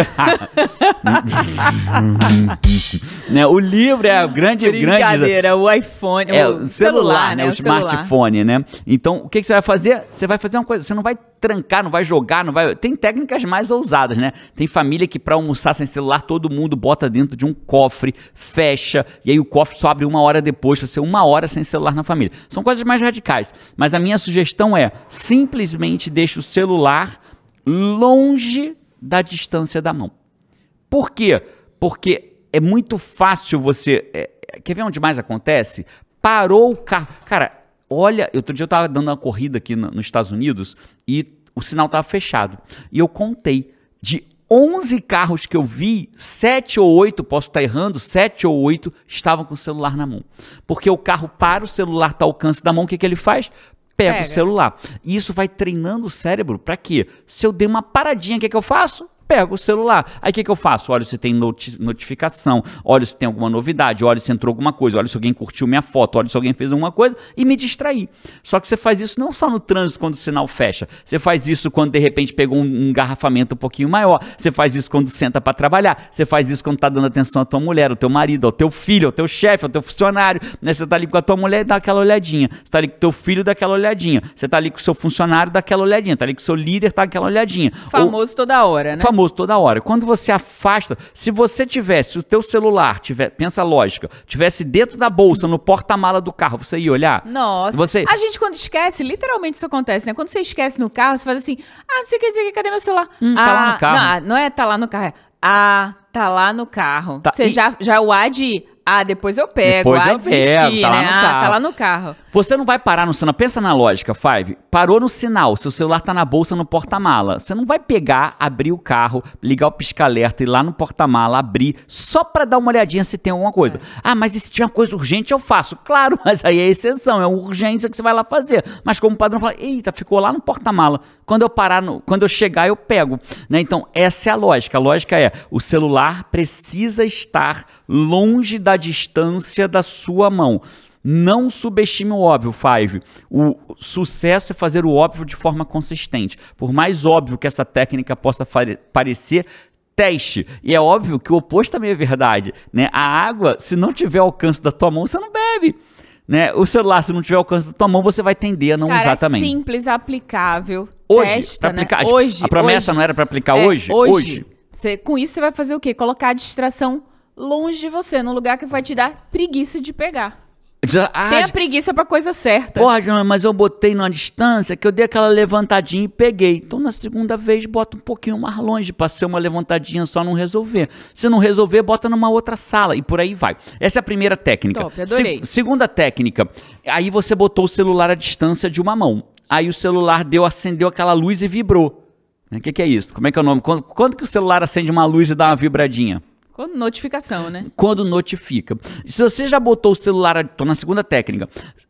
é. né, o livro é a grande. Brincadeira, grande... o iPhone, é, o celular, celular né, né? O, o celular. smartphone, né? Então, o que, que você vai fazer? Você vai fazer uma coisa, você não vai trancar, não vai jogar, não vai. Tem técnicas mais ousadas, né? Tem família que para almoçar sem celular, todo mundo bota dentro de um cofre, fecha, e aí o cofre só abre uma hora depois, vai ser uma hora sem celular na família. São coisas mais radicais, mas a minha sugestão é simplesmente deixe o celular longe da distância da mão. Por quê? Porque é muito fácil você... É, é quer ver onde mais acontece? Parou o carro... Cara, olha, outro dia eu tava dando uma corrida aqui nos Estados Unidos e o sinal estava fechado. E eu contei de 11 carros que eu vi, 7 ou 8, posso estar errando, 7 ou 8 estavam com o celular na mão. Porque o carro para, o celular está ao alcance da mão, o que, que ele faz? Pega, Pega, o celular. E isso vai treinando o cérebro para quê? Se eu der uma paradinha, o que, que eu faço? pego o celular. Aí o que, que eu faço? Olho se tem noti notificação, olho se tem alguma novidade, olho se entrou alguma coisa, olho se alguém curtiu minha foto, olho se alguém fez alguma coisa e me distrair. Só que você faz isso não só no trânsito quando o sinal fecha, você faz isso quando de repente pegou um, um garrafamento um pouquinho maior, você faz isso quando senta para trabalhar, você faz isso quando tá dando atenção à tua mulher, ao teu marido, ao teu filho, ao teu chefe, ao teu funcionário, né? Você tá ali com a tua mulher, dá aquela olhadinha, você tá ali com o teu filho, dá aquela olhadinha, você tá ali com o seu funcionário, dá aquela olhadinha, tá ali com o seu líder, dá aquela olhadinha. Famoso Ou, toda hora, né? Famoso famoso toda hora. Quando você afasta, se você tivesse o teu celular, tiver, pensa lógica, tivesse dentro da bolsa, no porta-mala do carro, você ia olhar? Nossa. Você... A gente quando esquece, literalmente isso acontece, né? Quando você esquece no carro, você faz assim: "Ah, não sei o que, que, cadê meu celular?" Hum, ah, tá lá no ah, carro. Não, ah, não é tá lá no carro. É, ah, tá lá no carro. Tá. Você e... já, já o ad de. Ah, depois eu pego. Depois ah, eu desistir, pego, tá né? lá no carro. Né? Ah, tá lá no carro. Você não vai parar no sinal. Pensa na lógica, Five. Parou no sinal. Seu celular tá na bolsa no porta-mala. Você não vai pegar, abrir o carro, ligar o pisca-alerta, ir lá no porta-mala, abrir, só pra dar uma olhadinha se tem alguma coisa. É. Ah, mas e se tiver uma coisa urgente, eu faço. Claro, mas aí é exceção. É urgência que você vai lá fazer. Mas como padrão fala, eita, ficou lá no porta-mala. Quando eu parar, no... quando eu chegar, eu pego. Né? Então, essa é a lógica. A lógica é, o celular celular precisa estar longe da distância da sua mão. Não subestime o óbvio, Five. O sucesso é fazer o óbvio de forma consistente. Por mais óbvio que essa técnica possa parecer, teste. E é óbvio que o oposto também é verdade. Né? A água, se não tiver alcance da tua mão, você não bebe. Né? O celular, se não tiver alcance da tua mão, você vai tender a não Cara, é usar é também. É simples, aplicável. Hoje, Testa, né? aplicar, Hoje, a promessa hoje. não era para aplicar é, hoje? Hoje. hoje você, com isso, você vai fazer o quê? Colocar a distração longe de você, num lugar que vai te dar preguiça de pegar. Ah, Tem a preguiça pra coisa certa. Porra, mas eu botei numa distância que eu dei aquela levantadinha e peguei. Então na segunda vez bota um pouquinho mais longe pra ser uma levantadinha só não resolver. Se não resolver, bota numa outra sala e por aí vai. Essa é a primeira técnica. Top, adorei. Se, segunda técnica, aí você botou o celular à distância de uma mão. Aí o celular deu, acendeu aquela luz e vibrou. O né? que, que, é isso? Como é que é o nome? Quando, quando que o celular acende uma luz e dá uma vibradinha? Quando notificação, né? Quando notifica. Se você já botou o celular, tô na segunda técnica,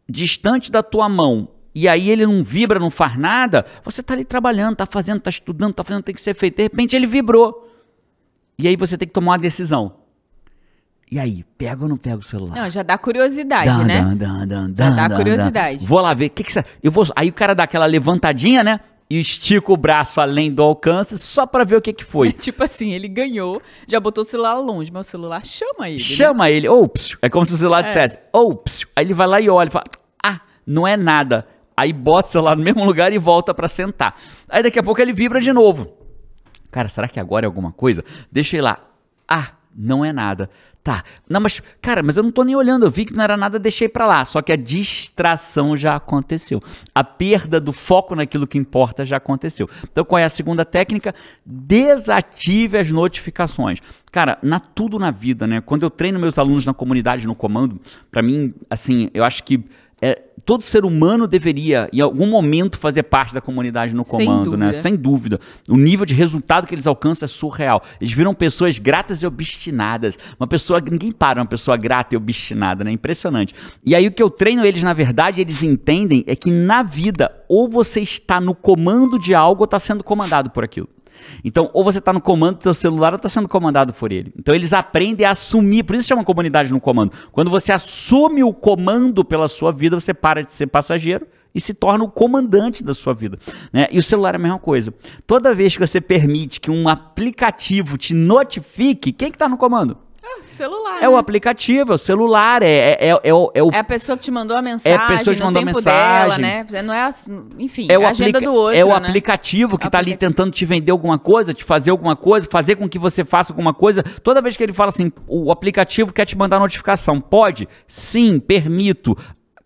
distante da tua mão, e aí ele não vibra, não faz nada, você tá ali trabalhando, tá fazendo, tá estudando, tá fazendo, tem que ser feito. De repente ele vibrou. E aí você tem que tomar uma decisão. E aí, pega ou não pega o celular? Não, já dá curiosidade, dan, né? Dan, dan, já dá curiosidade. Vou lá ver, que que você... eu vou, aí o cara dá aquela levantadinha, né? e estica o braço além do alcance só para ver o que que foi. tipo assim, ele ganhou, já botou o celular longe, mas o celular chama ele. Né? Chama né? ele, ou psiu, é como se o celular é. dissesse, ou psiu. Aí ele vai lá e olha e fala, ah, não é nada. Aí bota o celular no mesmo lugar e volta para sentar. Aí daqui a pouco ele vibra de novo. Cara, será que agora é alguma coisa? Deixa ele lá. Ah, não é nada. Tá. Não, mas, cara, mas eu não tô nem olhando. Eu vi que não era nada, deixei pra lá. Só que a distração já aconteceu. A perda do foco naquilo que importa já aconteceu. Então, qual é a segunda técnica? Desative as notificações. Cara, na tudo na vida, né? Quando eu treino meus alunos na comunidade, no comando, para mim, assim, eu acho que é, todo ser humano deveria, em algum momento, fazer parte da comunidade no comando, Sem né? Sem dúvida. O nível de resultado que eles alcançam é surreal. Eles viram pessoas gratas e obstinadas. Uma pessoa, ninguém para uma pessoa grata e obstinada, né? É impressionante. E aí o que eu treino eles, na verdade, eles entendem é que na vida, ou você está no comando de algo ou está sendo comandado por aquilo. Então, ou você está no comando do seu celular ou está sendo comandado por ele. Então, eles aprendem a assumir, por isso chama comunidade no comando. Quando você assume o comando pela sua vida, você para de ser passageiro e se torna o comandante da sua vida. Né? E o celular é a mesma coisa. Toda vez que você permite que um aplicativo te notifique, quem que está no comando? É o celular. É né? o aplicativo, é o celular, é, é, é, é, o, é o. É a pessoa que te mandou a mensagem. É a pessoa que te né? mandou a mensagem. Dela, né? Não é, enfim, é o agenda do outro. É o né? aplicativo que está ali tentando te vender alguma coisa, te fazer alguma coisa, fazer com que você faça alguma coisa. Toda vez que ele fala assim, o aplicativo quer te mandar notificação. Pode? Sim, permito.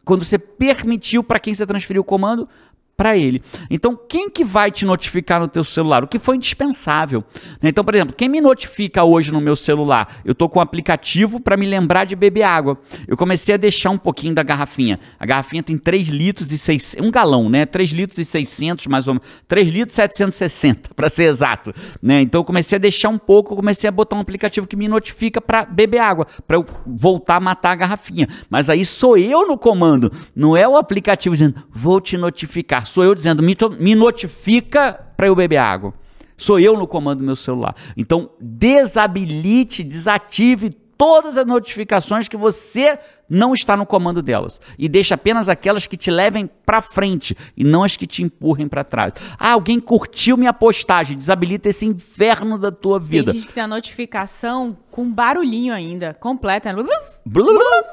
Quando você permitiu para quem você transferiu o comando, para ele. Então, quem que vai te notificar no teu celular? O que foi indispensável. Né? Então, por exemplo, quem me notifica hoje no meu celular? Eu tô com um aplicativo para me lembrar de beber água. Eu comecei a deixar um pouquinho da garrafinha. A garrafinha tem 3 litros e 600, um galão, né? 3 litros e 600, mais ou menos. 3 litros e 760, para ser exato, né? Então, eu comecei a deixar um pouco, eu comecei a botar um aplicativo que me notifica para beber água, para eu voltar a matar a garrafinha. Mas aí sou eu no comando, não é o aplicativo dizendo: "Vou te notificar" Sou eu dizendo, me, me notifica para eu beber água. Sou eu no comando do meu celular. Então, desabilite, desative todas as notificações que você não está no comando delas e deixa apenas aquelas que te levem para frente e não as que te empurrem para trás. Ah, alguém curtiu minha postagem, desabilita esse inferno da tua vida. Tem gente que tem a notificação com barulhinho ainda, completa. Né?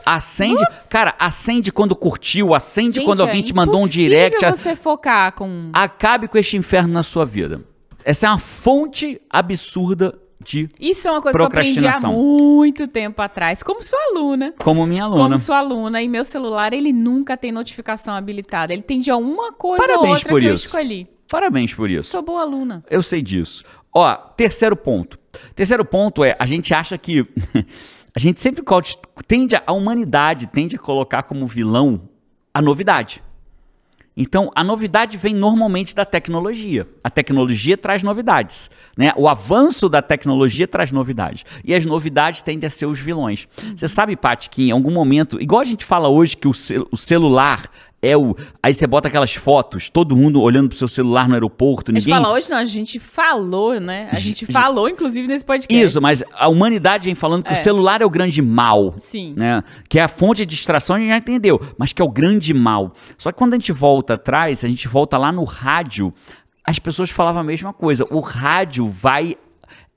acende, cara, acende quando curtiu, acende gente, quando é alguém é te mandou um direct. você focar com Acabe com este inferno na sua vida. Essa é uma fonte absurda de Isso é uma coisa que eu aprendi há muito tempo atrás, como sua aluna. Como minha aluna. Como sua aluna. E meu celular, ele nunca tem notificação habilitada. Ele tem de alguma coisa Parabéns ou outra que isso. eu escolhi. Parabéns por isso. Sou boa aluna. Eu sei disso. Ó, terceiro ponto. Terceiro ponto é, a gente acha que... a gente sempre tende, a, a humanidade tende a colocar como vilão a novidade. Então, a novidade vem normalmente da tecnologia. A tecnologia traz novidades. Né? O avanço da tecnologia traz novidades. E as novidades tendem a ser os vilões. Você uhum. sabe, Paty, que em algum momento, igual a gente fala hoje que o, cel o celular é o. Aí você bota aquelas fotos, todo mundo olhando pro seu celular no aeroporto, ninguém. A gente fala hoje não, a gente falou, né? A gente falou, inclusive, nesse podcast. Isso, mas a humanidade vem falando que é. o celular é o grande mal. Sim. Né? Que é a fonte de distração, a gente já entendeu, mas que é o grande mal. Só que quando a gente volta atrás, a gente volta lá no rádio, as pessoas falavam a mesma coisa. O rádio vai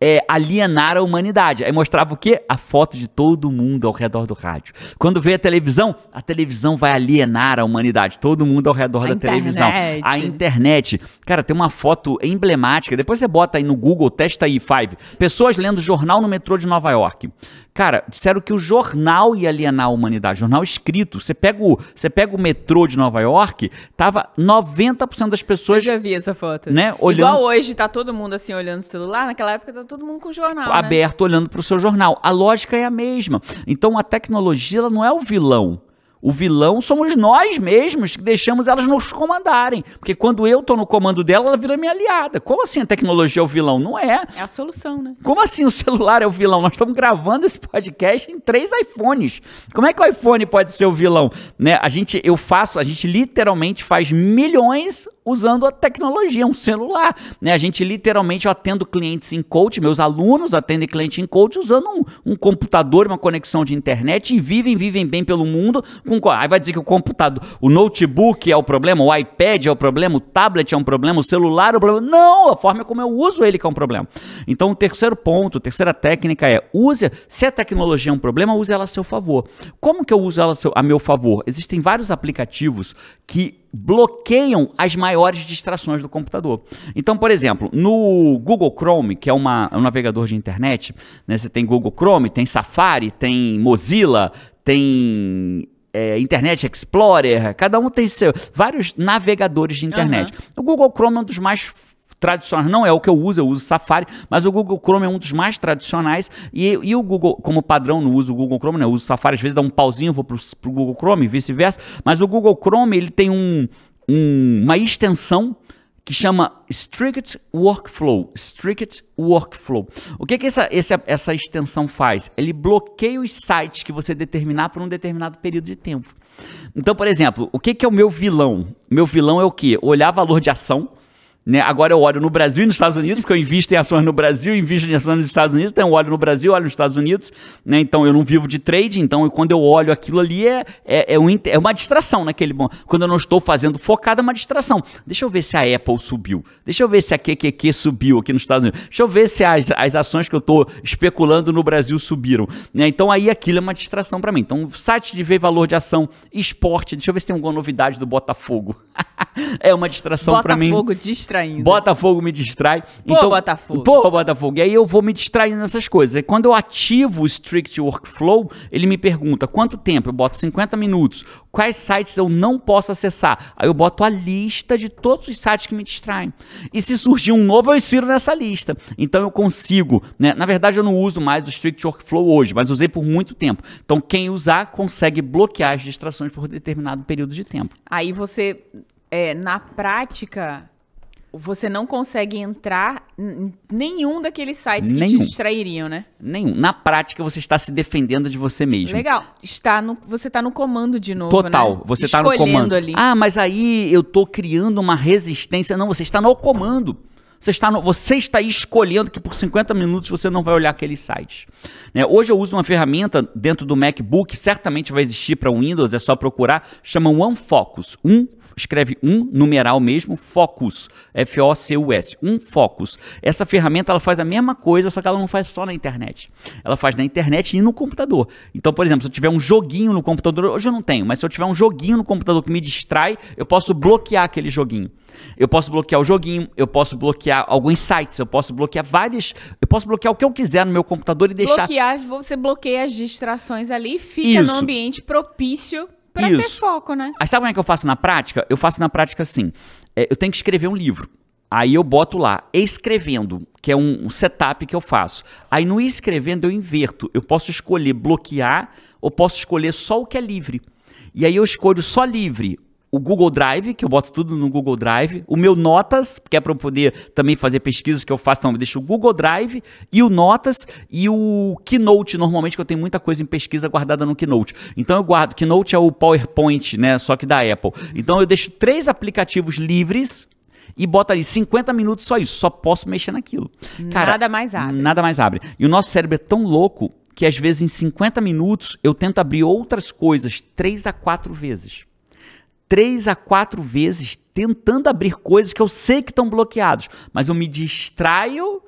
é, alienar a humanidade. Aí mostrava o quê? A foto de todo mundo ao redor do rádio. Quando veio a televisão, a televisão vai alienar a humanidade. Todo mundo ao redor a da internet. televisão. A internet. Cara, tem uma foto emblemática. Depois você bota aí no Google, testa aí, Five. Pessoas lendo jornal no metrô de Nova York. Cara, disseram que o jornal ia alienar a humanidade, jornal escrito. Você pega o, você pega o metrô de Nova York, tava 90% das pessoas. Eu já vi essa foto. Né, olhando... Igual hoje, tá todo mundo assim olhando o celular, naquela época tá todo mundo com o jornal. Né? Aberto, né? olhando pro seu jornal. A lógica é a mesma. Então a tecnologia ela não é o vilão. O vilão somos nós mesmos que deixamos elas nos comandarem. Porque quando eu estou no comando dela, ela vira minha aliada. Como assim a tecnologia é o vilão? Não é. É a solução, né? Como assim o celular é o vilão? Nós estamos gravando esse podcast em três iPhones. Como é que o iPhone pode ser o vilão? Né? A gente, eu faço, a gente literalmente faz milhões usando a tecnologia, um celular. Né? A gente literalmente eu atendo clientes em coach, meus alunos atendem cliente em coach usando um, um computador, uma conexão de internet e vivem, vivem bem pelo mundo. Com, aí vai dizer que o computador, o notebook é o problema, o iPad é o problema, o tablet é um problema, o celular é o problema. Não, a forma como eu uso ele que é um problema. Então o terceiro ponto, a terceira técnica é use, se a tecnologia é um problema, use ela a seu favor. Como que eu uso ela a meu favor? Existem vários aplicativos que bloqueiam as maiores distrações do computador. Então, por exemplo, no Google Chrome, que é uma, um navegador de internet, né, você tem Google Chrome, tem Safari, tem Mozilla, tem é, Internet Explorer, cada um tem seu, vários navegadores de internet. Uhum. O Google Chrome é um dos mais tradicionais. Não é o que eu uso, eu uso Safari, mas o Google Chrome é um dos mais tradicionais. E, e o Google, como padrão, não uso o Google Chrome, né? Eu uso Safari, às vezes dá um pauzinho, vou pro, pro Google Chrome, e vice-versa. Mas o Google Chrome, ele tem um, um, uma extensão que chama Strict Workflow. Strict Workflow. O que, que essa, essa, essa extensão faz? Ele bloqueia os sites que você determinar por um determinado período de tempo. Então, por exemplo, o que, que é o meu vilão? Meu vilão é o quê? Olhar valor de ação né? Agora eu olho no Brasil e nos Estados Unidos, porque eu invisto em ações no Brasil, invisto em ações nos Estados Unidos, então eu olho no Brasil, olho nos Estados Unidos, né? Então eu não vivo de trade, então quando eu olho aquilo ali é, é, é, um, é uma distração naquele momento. Quando eu não estou fazendo focado, é uma distração. Deixa eu ver se a Apple subiu, deixa eu ver se a QQQ subiu aqui nos Estados Unidos, deixa eu ver se as, as ações que eu estou especulando no Brasil subiram. Né? Então aí aquilo é uma distração para mim. Então site de ver valor de ação, esporte, deixa eu ver se tem alguma novidade do Botafogo. é uma distração para mim. Botafogo, distração distraindo. Botafogo me distrai. Porra, então, Botafogo. Pô Botafogo. E aí eu vou me distraindo nessas coisas. E quando eu ativo o Strict Workflow, ele me pergunta quanto tempo? Eu boto 50 minutos. Quais sites eu não posso acessar? Aí eu boto a lista de todos os sites que me distraem. E se surgir um novo, eu insiro nessa lista. Então eu consigo, né? Na verdade, eu não uso mais o Strict Workflow hoje, mas usei por muito tempo. Então quem usar consegue bloquear as distrações por determinado período de tempo. Aí você, é, na prática, você não consegue entrar em nenhum daqueles sites que nenhum. te distrairiam, né? Nenhum. Na prática, você está se defendendo de você mesmo. Legal. Está no, você está no comando de novo, Total. Né? Você está no comando. Ali. Ah, mas aí eu estou criando uma resistência. Não, você está no comando. Você está, no, você está escolhendo que por 50 minutos você não vai olhar aquele site. Né? Hoje eu uso uma ferramenta dentro do MacBook, certamente vai existir para Windows, é só procurar, chama OneFocus. Focus. Um, escreve um, numeral mesmo, Focus, F-O-C-U-S, um Focus. Essa ferramenta ela faz a mesma coisa, só que ela não faz só na internet. Ela faz na internet e no computador. Então, por exemplo, se eu tiver um joguinho no computador, hoje eu não tenho, mas se eu tiver um joguinho no computador que me distrai, eu posso bloquear aquele joguinho eu posso bloquear o joguinho, eu posso bloquear alguns sites, eu posso bloquear várias. Eu posso bloquear o que eu quiser no meu computador e deixar. Bloquear, você bloqueia as distrações ali e fica Isso. no ambiente propício pra Isso. ter foco, né? Aí sabe como é que eu faço na prática? Eu faço na prática assim. É, eu tenho que escrever um livro. Aí eu boto lá, escrevendo, que é um setup que eu faço. Aí no escrevendo eu inverto. Eu posso escolher bloquear ou posso escolher só o que é livre. E aí eu escolho só livre o Google Drive, que eu boto tudo no Google Drive, o meu Notas, que é para eu poder também fazer pesquisas que eu faço, então eu deixo o Google Drive e o Notas e o Keynote, normalmente que eu tenho muita coisa em pesquisa guardada no Keynote. Então eu guardo, Keynote é o PowerPoint, né, só que da Apple. Então eu deixo três aplicativos livres e bota ali 50 minutos só isso, só posso mexer naquilo. Cara, nada mais abre. Nada mais abre. E o nosso cérebro é tão louco que às vezes em 50 minutos eu tento abrir outras coisas três a quatro vezes três a quatro vezes tentando abrir coisas que eu sei que estão bloqueados, mas eu me distraio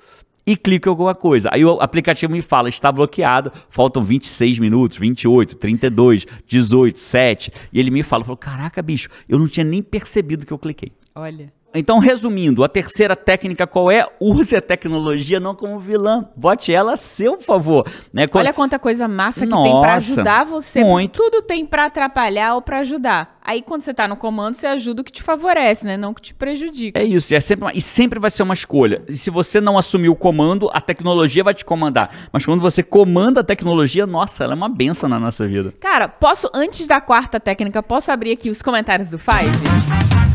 e clico em alguma coisa. Aí o aplicativo me fala, está bloqueado, faltam 26 minutos, 28, 32, 18, 7. E ele me fala, falou, caraca, bicho, eu não tinha nem percebido que eu cliquei. Olha. Então, resumindo, a terceira técnica qual é? Use a tecnologia não como vilã. Bote ela a seu favor. Né? Qual... Olha quanta coisa massa que Nossa, tem para ajudar você. Muito. Tudo tem para atrapalhar ou para ajudar. Aí, quando você tá no comando, você ajuda o que te favorece, né? Não o que te prejudica. É isso. É sempre uma... E sempre vai ser uma escolha. E se você não assumir o comando, a tecnologia vai te comandar. Mas quando você comanda a tecnologia, nossa, ela é uma benção na nossa vida. Cara, posso, antes da quarta técnica, posso abrir aqui os comentários do Five?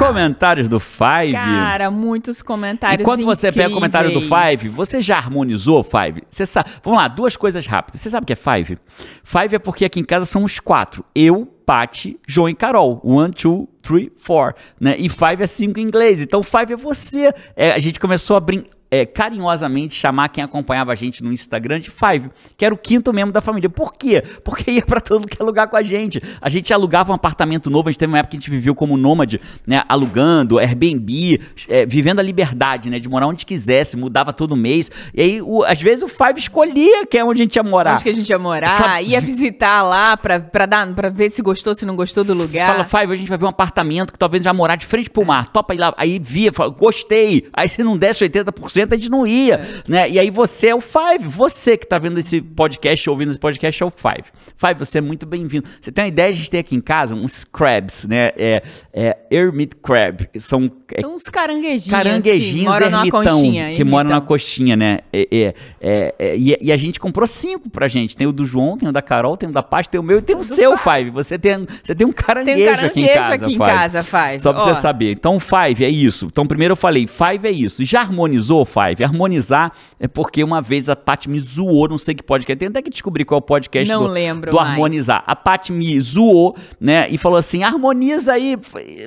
Comentários do Five. Cara, muitos comentários. E quando você pega o comentário do Five, você já harmonizou Five? Você sabe, vamos lá, duas coisas rápidas. Você sabe o que é Five? Five é porque aqui em casa somos quatro. Eu, Pati, João e Carol. One, two, three, four. Né? E five é cinco em inglês. Então five é você. É, a gente começou a brincar é, carinhosamente chamar quem acompanhava a gente no Instagram de Five, que era o quinto membro da família. Por quê? Porque ia para todo que é lugar com a gente. A gente alugava um apartamento novo, a gente teve uma época que a gente viveu como nômade, né? Alugando, Airbnb, é, vivendo a liberdade, né? De morar onde quisesse, mudava todo mês. E aí, o, às vezes, o Five escolhia que é onde a gente ia morar. Onde que a gente ia morar, Essa... ia visitar lá pra, pra, dar, pra ver se gostou, se não gostou do lugar. Fala, Five, a gente vai ver um apartamento que talvez já morar de frente pro mar. Topa ir lá. Aí via, fala, gostei. Aí se não desse 80%, 100% a gente não ia, é. né? E aí você é o Five, você que tá vendo esse podcast, ouvindo esse podcast é o Five. Five, você é muito bem-vindo. Você tem uma ideia, a gente tem aqui em casa uns crabs, né? É, é hermit crab, são... É, uns caranguejinhos, caranguejinhos que moram na Que na coxinha, né? É, é, é, é e, a gente comprou cinco pra gente. Tem o do João, tem o da Carol, tem o da Paz, tem o meu e tem o seu, Five. Você tem, você tem um caranguejo, tem um caranguejo aqui em casa, aqui Five. casa, Five. Só pra você saber. Então, Five é isso. Então, primeiro eu falei, Five é isso. Já harmonizou? Five. Harmonizar é porque uma vez a Pat me zoou, não sei que podcast. Tem até que descobrir qual é podcast não do, lembro do Harmonizar. A Pat me zoou, né? E falou assim: harmoniza aí.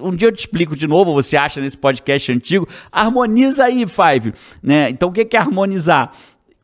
Um dia eu te explico de novo, você acha nesse podcast antigo. Harmoniza aí, Five. Né? Então o que é, é harmonizar?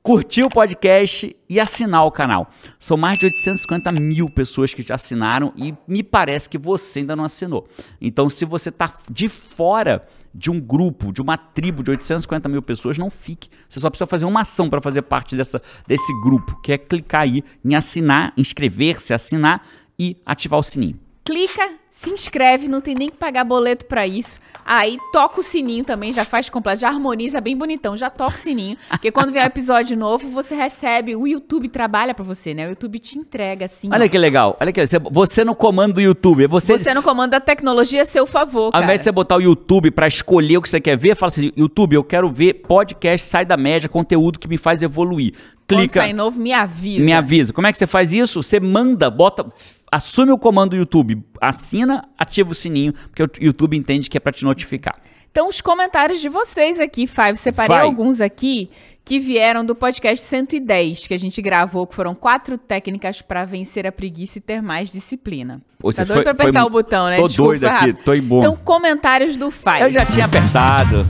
curtir o podcast e assinar o canal. São mais de 850 mil pessoas que já assinaram e me parece que você ainda não assinou. Então, se você está de fora de um grupo, de uma tribo de 850 mil pessoas, não fique. Você só precisa fazer uma ação para fazer parte dessa, desse grupo, que é clicar aí em assinar, inscrever-se, assinar e ativar o sininho clica, se inscreve, não tem nem que pagar boleto para isso. Aí toca o sininho também, já faz completo, já harmoniza bem bonitão, já toca o sininho, porque quando vier um episódio novo, você recebe, o YouTube trabalha para você, né? O YouTube te entrega assim. Olha ó. que legal. Olha que você no comando do YouTube, é você Você no comando da tecnologia a seu favor, cara. Ao invés de você botar o YouTube para escolher o que você quer ver, fala assim: "YouTube, eu quero ver podcast sai da média, conteúdo que me faz evoluir". Clica. Quando sair novo, me avisa. Me avisa. Como é que você faz isso? Você manda, bota assume o comando do YouTube, assina, ativa o sininho, porque o YouTube entende que é para te notificar. Então, os comentários de vocês aqui, Five, separei Vai. alguns aqui que vieram do podcast 110, que a gente gravou, que foram quatro técnicas para vencer a preguiça e ter mais disciplina. Ou tá doido foi, pra apertar foi, o botão, né? Tô Desculpa, doido aqui, tô em bom. Então, comentários do Five. Eu já tinha apertado.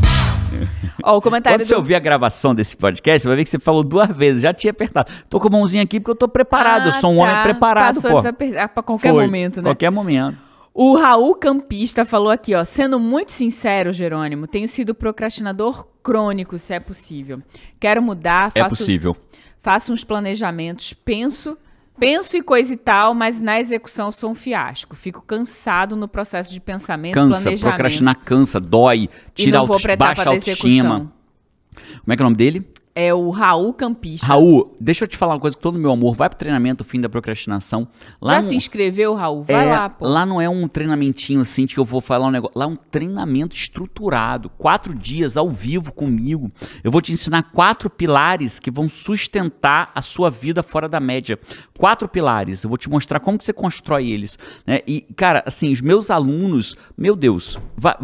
Ó, o comentário Quando do... você ouvir a gravação desse podcast, você vai ver que você falou duas vezes. Já tinha apertado. Tô com a mãozinha aqui porque eu tô preparado. Ah, eu sou um tá. homem preparado, Passou pô. Desaper... Ah, pra qualquer Foi. momento, né? Qualquer momento. O Raul Campista falou aqui, ó. Sendo muito sincero, Jerônimo, tenho sido procrastinador crônico, se é possível. Quero mudar. É faço, é possível. Faço uns planejamentos, penso Penso e coisa e tal, mas na execução sou um fiasco. Fico cansado no processo de pensamento, cansa, planejamento. Procrastinar cansa, dói, tira a auto, baixa autoestima. Como é que é o nome dele? É o Raul Campista. Raul, deixa eu te falar uma coisa com todo meu amor. Vai pro treinamento Fim da Procrastinação. Lá Já no... se inscreveu, Raul? Vai é, lá, pô. Lá não é um treinamentinho assim que eu vou falar um negócio. Lá é um treinamento estruturado. Quatro dias ao vivo comigo. Eu vou te ensinar quatro pilares que vão sustentar a sua vida fora da média. Quatro pilares. Eu vou te mostrar como que você constrói eles. Né? E, cara, assim, os meus alunos, meu Deus, vai,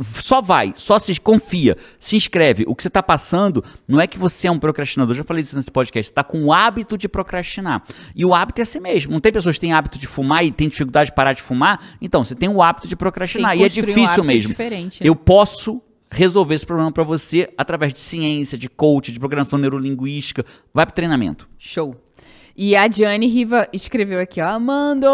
só vai, só se confia, se inscreve. O que você tá passando não é que você você é um procrastinador, já falei isso nesse podcast, está com o hábito de procrastinar. E o hábito é assim mesmo. Não tem pessoas que têm hábito de fumar e têm dificuldade de parar de fumar? Então, você tem o hábito de procrastinar. E é difícil um mesmo. Diferente. Né? Eu posso resolver esse problema para você através de ciência, de coach, de programação neurolinguística. Vai para treinamento. Show. E a Diane Riva escreveu aqui, ó, Amando,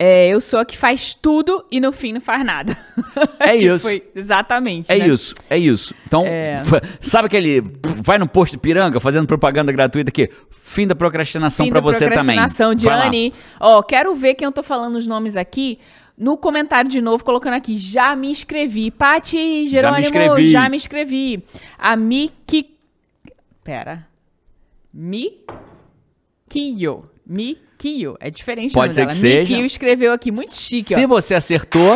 é, eu sou a que faz tudo e no fim não faz nada. É isso. Foi, exatamente. É né? isso, é isso. Então, é... sabe aquele. Vai no posto de piranga fazendo propaganda gratuita aqui. Fim da procrastinação para você procrastinação, também. Procrastinação, Diane. Ó, quero ver quem eu tô falando os nomes aqui. No comentário de novo, colocando aqui, já me inscrevi. Pati, Jerônimo, já me inscrevi. Já me inscrevi. A Miki. Pera. Mi. Kiyo. Mi. Kio É diferente Pode ser dela. que seja. Kio escreveu aqui, muito chique. Se ó. você acertou,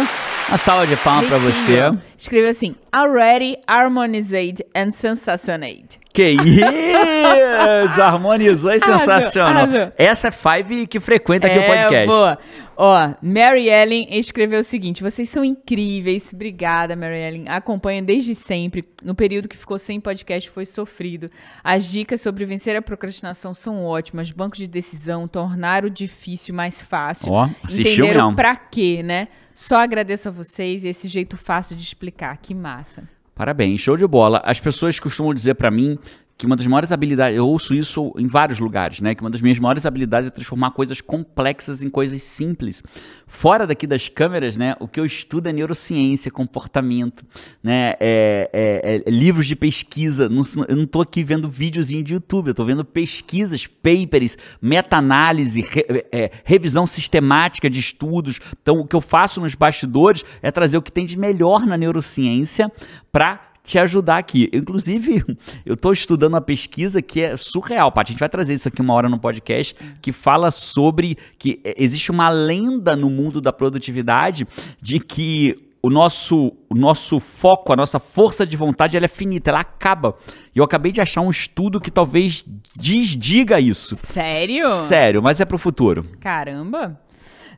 uma salva de palmas para você. Escreveu assim: Already harmonized and sensationated. Que isso! Harmonizou e sensacional. Essa é Five que frequenta aqui é, o podcast. Boa. Ó, Mary Ellen escreveu o seguinte: vocês são incríveis. Obrigada, Mary Ellen. Acompanha desde sempre. No período que ficou sem podcast foi sofrido. As dicas sobre vencer a procrastinação são ótimas. Banco de decisão, tornar tornar o difícil mais fácil. Ó, oh, Entenderam para quê, né? Só agradeço a vocês e esse jeito fácil de explicar. Que massa. Parabéns, show de bola. As pessoas costumam dizer para mim que uma das maiores habilidades, eu ouço isso em vários lugares, né? Que uma das minhas maiores habilidades é transformar coisas complexas em coisas simples. Fora daqui das câmeras, né? O que eu estudo é neurociência, comportamento, né? É, é, é, é livros de pesquisa. Não, eu não tô aqui vendo videozinho de YouTube, eu tô vendo pesquisas, papers, meta-análise, re, é, é, revisão sistemática de estudos. Então, o que eu faço nos bastidores é trazer o que tem de melhor na neurociência para te ajudar aqui. Inclusive, eu estou estudando uma pesquisa que é surreal, Paty. A gente vai trazer isso aqui uma hora no podcast, uhum. que fala sobre que existe uma lenda no mundo da produtividade de que o nosso, o nosso foco, a nossa força de vontade, ela é finita, ela acaba. E eu acabei de achar um estudo que talvez desdiga isso. Sério? Sério, mas é para o futuro. Caramba.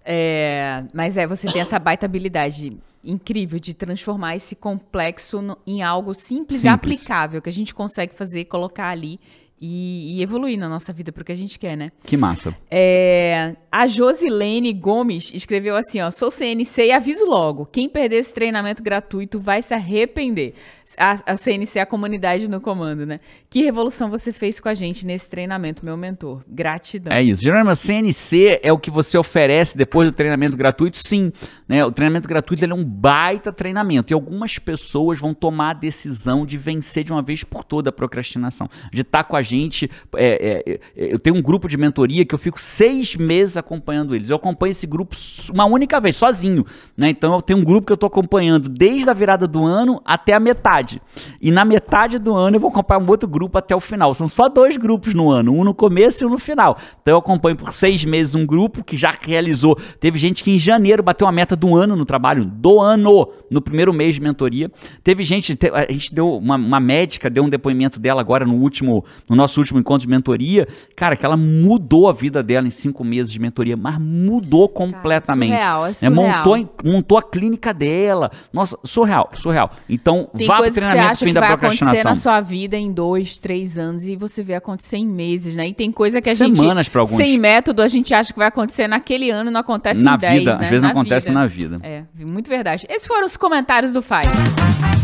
É, mas é, você tem essa baita habilidade incrível de transformar esse complexo no, em algo simples, simples, e aplicável, que a gente consegue fazer, colocar ali e, e evoluir na nossa vida porque a gente quer, né? Que massa. É, a Josilene Gomes escreveu assim, ó, sou CNC e aviso logo, quem perder esse treinamento gratuito vai se arrepender a, a CNC, a comunidade no comando, né? Que revolução você fez com a gente nesse treinamento, meu mentor. Gratidão. É isso. geralmente a CNC é o que você oferece depois do treinamento gratuito? Sim. Né? O treinamento gratuito é um baita treinamento. E algumas pessoas vão tomar a decisão de vencer de uma vez por toda a procrastinação. De estar tá com a gente. É, é, é, eu tenho um grupo de mentoria que eu fico seis meses acompanhando eles. Eu acompanho esse grupo uma única vez, sozinho. Né? Então eu tenho um grupo que eu estou acompanhando desde a virada do ano até a metade metade. E na metade do ano eu vou acompanhar um outro grupo até o final. São só dois grupos no ano, um no começo e um no final. Então eu acompanho por seis meses um grupo que já realizou. Teve gente que em janeiro bateu uma meta do ano no trabalho, do ano, no primeiro mês de mentoria. Teve gente, a gente deu uma, uma médica, deu um depoimento dela agora no último, no nosso último encontro de mentoria. Cara, que ela mudou a vida dela em cinco meses de mentoria, mas mudou completamente. Cara, surreal, é né, surreal. É, montou, montou a clínica dela. Nossa, surreal, surreal. Então, Tem coisa que você acha que vai acontecer na sua vida em dois, três anos e você vê acontecer em meses, né? E tem coisa que a Semanas gente. Semanas para alguns. Sem método, a gente acha que vai acontecer naquele ano não acontece na em vida, dez, né? Às vezes na não acontece vida. na vida. É, muito verdade. Esses foram os comentários do Música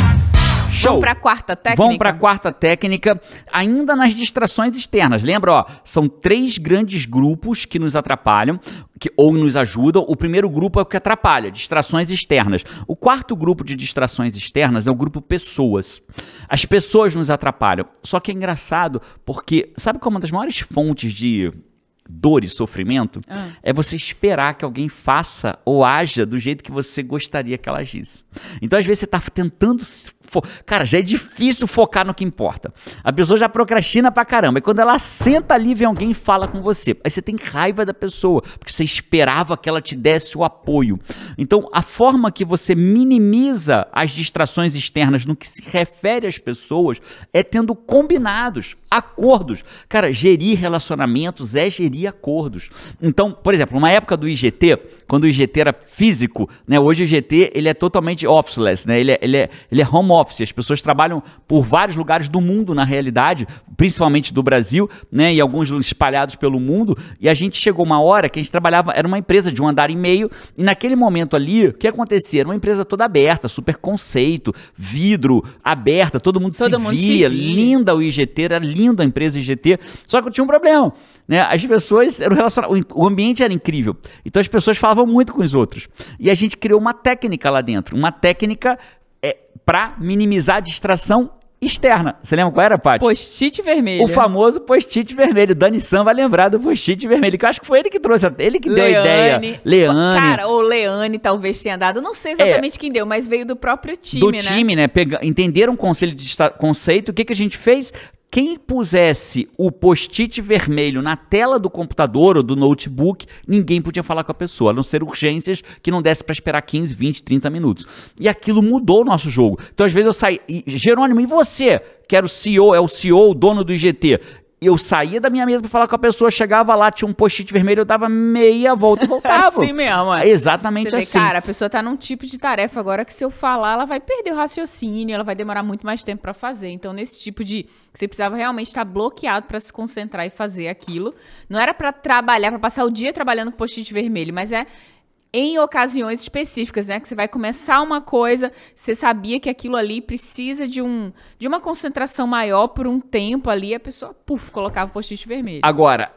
Show. Vamos para a quarta técnica? Vamos para a quarta técnica, ainda nas distrações externas. Lembra, ó, são três grandes grupos que nos atrapalham que, ou nos ajudam. O primeiro grupo é o que atrapalha, distrações externas. O quarto grupo de distrações externas é o grupo pessoas. As pessoas nos atrapalham. Só que é engraçado porque, sabe qual é uma das maiores fontes de dor e sofrimento? Ah. É você esperar que alguém faça ou haja do jeito que você gostaria que ela agisse. Então, às vezes, você está tentando Fo... Cara, já é difícil focar no que importa. A pessoa já procrastina pra caramba. E quando ela senta ali, vem alguém e fala com você. Aí você tem raiva da pessoa, porque você esperava que ela te desse o apoio. Então, a forma que você minimiza as distrações externas no que se refere às pessoas é tendo combinados, acordos. Cara, gerir relacionamentos é gerir acordos. Então, por exemplo, uma época do IGT, quando o IGT era físico, né? Hoje o IGT ele é totalmente officeless, né? Ele é, ele é, ele é home office, as pessoas trabalham por vários lugares do mundo, na realidade, principalmente do Brasil, né? E alguns espalhados pelo mundo. E a gente chegou uma hora que a gente trabalhava, era uma empresa de um andar e meio, e naquele momento ali, o que acontecia? Era uma empresa toda aberta, super conceito, vidro, aberta, todo mundo, todo se, mundo via, se via, linda o IGT, era linda a empresa IGT, só que eu tinha um problema. Né? As pessoas, eram o ambiente era incrível. Então as pessoas falavam muito com os outros. E a gente criou uma técnica lá dentro, uma técnica é, para minimizar a distração externa. Você lembra qual era, Paty? Post-it vermelho. O famoso post-it vermelho. Dani Sam vai lembrar do post-it vermelho, que eu acho que foi ele que trouxe, ele que Leane. deu a ideia. Leane. Cara, ou Leane talvez tenha dado, não sei é. exatamente é, quem deu, mas veio do próprio time, do né? Do time, né? Pega, entenderam o conceito, de, conceito, o que, que a gente fez? quem pusesse o post-it vermelho na tela do computador ou do notebook, ninguém podia falar com a pessoa, a não ser urgências que não desse para esperar 15, 20, 30 minutos. E aquilo mudou o nosso jogo. Então, às vezes eu saí, Jerônimo, e você? Que era o CEO, é o CEO, o dono do IGT. E eu saía da minha mesa pra falar com a pessoa, chegava lá, tinha um post-it vermelho, eu dava meia volta e voltava. assim mesmo. É exatamente Você assim. Vê, cara, a pessoa tá num tipo de tarefa agora que se eu falar, ela vai perder o raciocínio, ela vai demorar muito mais tempo para fazer. Então, nesse tipo de. Você precisava realmente estar tá bloqueado para se concentrar e fazer aquilo. Não era para trabalhar, para passar o dia trabalhando com post-it vermelho, mas é em ocasiões específicas, né? Que você vai começar uma coisa, você sabia que aquilo ali precisa de um de uma concentração maior por um tempo ali, a pessoa, puf, colocava o post-it vermelho. Agora,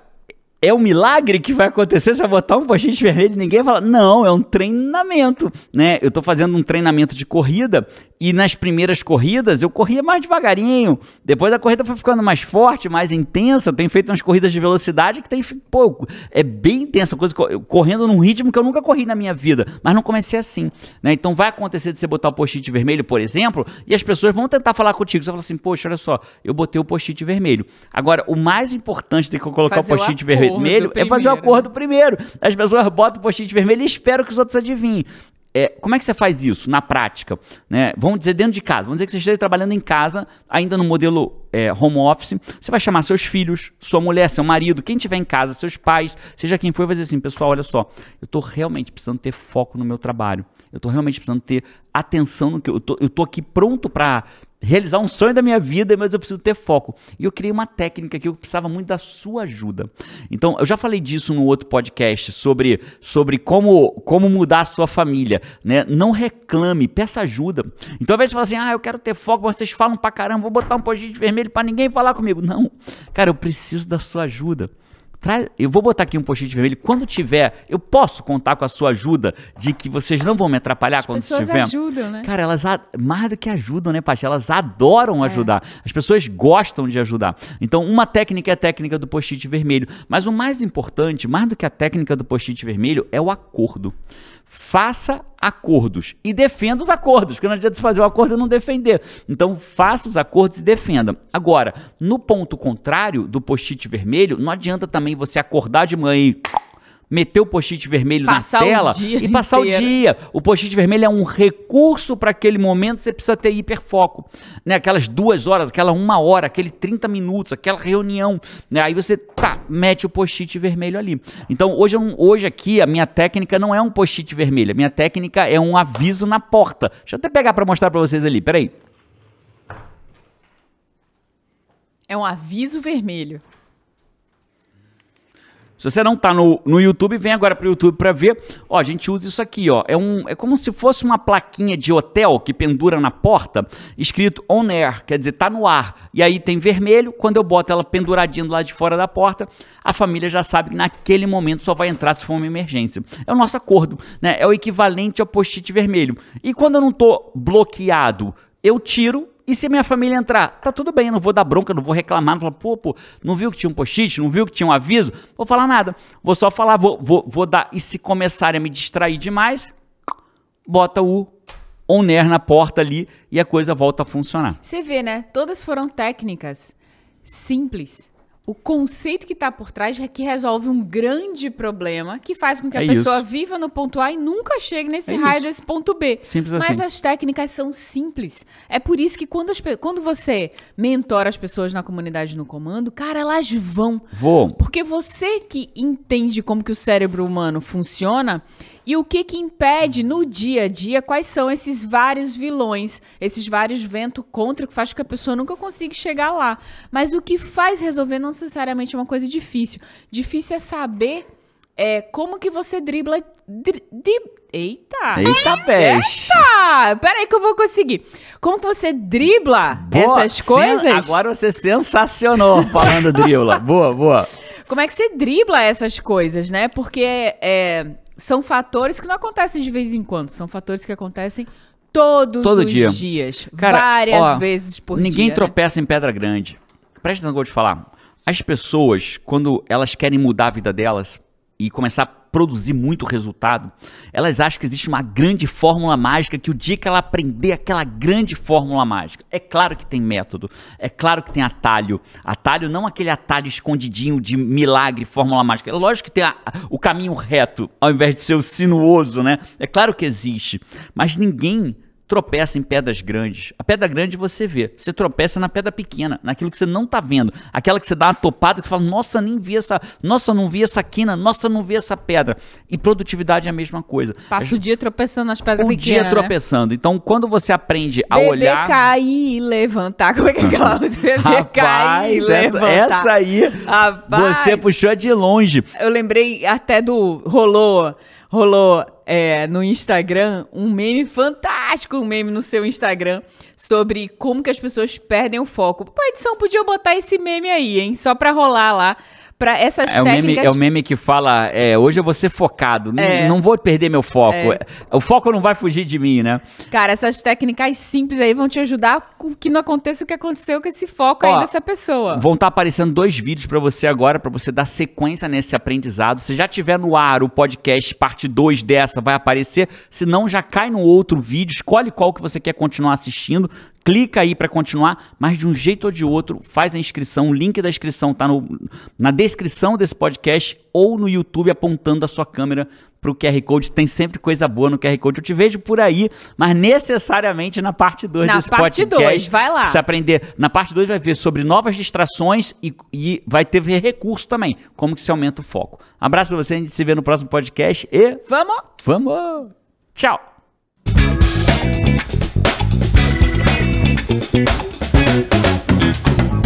é um milagre que vai acontecer se eu botar um post vermelho? Ninguém fala, não, é um treinamento, né? Eu tô fazendo um treinamento de corrida e nas primeiras corridas eu corria mais devagarinho. Depois a corrida foi ficando mais forte, mais intensa. tenho feito umas corridas de velocidade que tem, pouco, é bem intensa, coisa correndo num ritmo que eu nunca corri na minha vida, mas não comecei assim, né? Então vai acontecer de você botar o post vermelho, por exemplo, e as pessoas vão tentar falar contigo. Você fala assim, poxa, olha só, eu botei o post vermelho. Agora, o mais importante de que eu colocar Fazer o post vermelho vermelho é fazer o acordo primeiro. As pessoas botam o post-it vermelho e esperam que os outros adivinhem. É, como é que você faz isso na prática? Né? Vamos dizer dentro de casa, vamos dizer que você esteja trabalhando em casa, ainda no modelo é, home office, você vai chamar seus filhos, sua mulher, seu marido, quem tiver em casa, seus pais, seja quem for, vai dizer assim, pessoal, olha só, eu estou realmente precisando ter foco no meu trabalho, eu estou realmente precisando ter atenção no que eu estou eu tô aqui pronto para realizar um sonho da minha vida, mas eu preciso ter foco. E eu criei uma técnica que eu precisava muito da sua ajuda. Então, eu já falei disso no outro podcast sobre, sobre como, como mudar a sua família, né? Não reclame, peça ajuda. Então, às vezes você fala assim: "Ah, eu quero ter foco, vocês falam pra caramba, vou botar um post de vermelho para ninguém falar comigo". Não. Cara, eu preciso da sua ajuda eu vou botar aqui um post-it vermelho. Quando tiver, eu posso contar com a sua ajuda de que vocês não vão me atrapalhar As quando tiver. As pessoas ajudam, né? Cara, elas mais do que ajudam, né, Paty? Elas adoram é. ajudar. As pessoas gostam de ajudar. Então, uma técnica é a técnica do post-it vermelho, mas o mais importante, mais do que a técnica do post-it vermelho, é o acordo faça acordos e defenda os acordos, porque não adianta fazer o um acordo e não defender. Então, faça os acordos e defenda. Agora, no ponto contrário do post-it vermelho, não adianta também você acordar de manhã e meter o post-it vermelho passar na tela e inteiro. passar o dia. O post-it vermelho é um recurso para aquele momento, você precisa ter hiperfoco. Né? Aquelas duas horas, aquela uma hora, aquele 30 minutos, aquela reunião. Né? Aí você tá, mete o post-it vermelho ali. Então hoje, hoje aqui a minha técnica não é um post-it vermelho, a minha técnica é um aviso na porta. Deixa eu até pegar para mostrar para vocês ali, peraí. É um aviso vermelho. Se você não está no, no YouTube, vem agora para o YouTube para ver. Ó, a gente usa isso aqui, ó. É, um, é como se fosse uma plaquinha de hotel que pendura na porta, escrito on air, quer dizer, tá no ar. E aí tem vermelho, quando eu boto ela penduradinha do lado de fora da porta, a família já sabe que naquele momento só vai entrar se for uma emergência. É o nosso acordo, né? É o equivalente ao post-it vermelho. E quando eu não estou bloqueado, eu tiro e se minha família entrar? Tá tudo bem, eu não vou dar bronca, não vou reclamar, não vou falar, pô, pô, não viu que tinha um post não viu que tinha um aviso? Vou falar nada. Vou só falar, vou, vou, vou dar. E se começarem a me distrair demais, bota o oner na porta ali e a coisa volta a funcionar. Você vê, né? Todas foram técnicas simples o conceito que está por trás é que resolve um grande problema que faz com que a é pessoa isso. viva no ponto A e nunca chegue nesse é raio isso. desse ponto B. Simples Mas assim. as técnicas são simples. É por isso que quando, as, quando você mentora as pessoas na comunidade no comando, cara, elas vão. Vão. Porque você que entende como que o cérebro humano funciona, e o que que impede no dia a dia? Quais são esses vários vilões, esses vários ventos contra que faz com que a pessoa nunca consiga chegar lá? Mas o que faz resolver não necessariamente é uma coisa difícil. Difícil é saber é, como que você dribla. Dri, dri, eita! Eita, peste! Eita! Peraí que eu vou conseguir. Como que você dribla boa, essas coisas? Agora você sensacionou falando dribla. boa, boa. Como é que você dribla essas coisas, né? Porque é, são fatores que não acontecem de vez em quando, são fatores que acontecem todos Todo os dia. dias, Cara, várias ó, vezes por ninguém dia. Ninguém tropeça né? em pedra grande. Presta atenção no que eu vou te falar. As pessoas, quando elas querem mudar a vida delas e começar produzir muito resultado, elas acham que existe uma grande fórmula mágica que o dia que ela aprender aquela grande fórmula mágica, é claro que tem método, é claro que tem atalho. Atalho não aquele atalho escondidinho de milagre, fórmula mágica. É lógico que tem a, o caminho reto ao invés de ser o sinuoso, né? É claro que existe, mas ninguém tropeça em pedras grandes. A pedra grande você vê, você tropeça na pedra pequena, naquilo que você não tá vendo. Aquela que você dá uma topada que você fala, nossa, nem vi essa, nossa, não vi essa quina, nossa, não vi essa pedra. E produtividade é a mesma coisa. Passa gente... o dia tropeçando nas pedras o pequenas. O né? dia tropeçando. Né? Então, quando você aprende a Bebê olhar. cair e levantar. Como é que é Cláudio? Bebê cair e levantar. Essa, essa aí, Rapaz, você puxou de longe. Eu lembrei até do. Rolou rolou é, no Instagram um meme fantástico, um meme no seu Instagram sobre como que as pessoas perdem o foco. Pô, edição podia botar esse meme aí, hein? Só pra rolar lá para essas é técnicas. O meme, é o meme que fala, é, hoje eu vou ser focado, é. não vou perder meu foco. É. é. O foco não vai fugir de mim, né? Cara, essas técnicas simples aí vão te ajudar que não aconteça o que aconteceu com esse foco Ó, aí dessa pessoa. Vão estar tá aparecendo dois vídeos para você agora, para você dar sequência nesse aprendizado. Se já tiver no ar o podcast parte 2 dessa, vai aparecer. Se não, já cai no outro vídeo, escolhe qual que você quer continuar assistindo clica aí para continuar, mas de um jeito ou de outro, faz a inscrição, o link da inscrição está na descrição desse podcast ou no YouTube apontando a sua câmera para o QR Code. Tem sempre coisa boa no QR Code. Eu te vejo por aí, mas necessariamente na parte 2 desse podcast. Na parte 2, vai lá. Você aprender. Na parte 2 vai ver sobre novas distrações e, e vai ter recurso também, como que se aumenta o foco. Abraço para você, a gente se vê no próximo podcast e... Vamos! Vamos! Tchau! Thank you.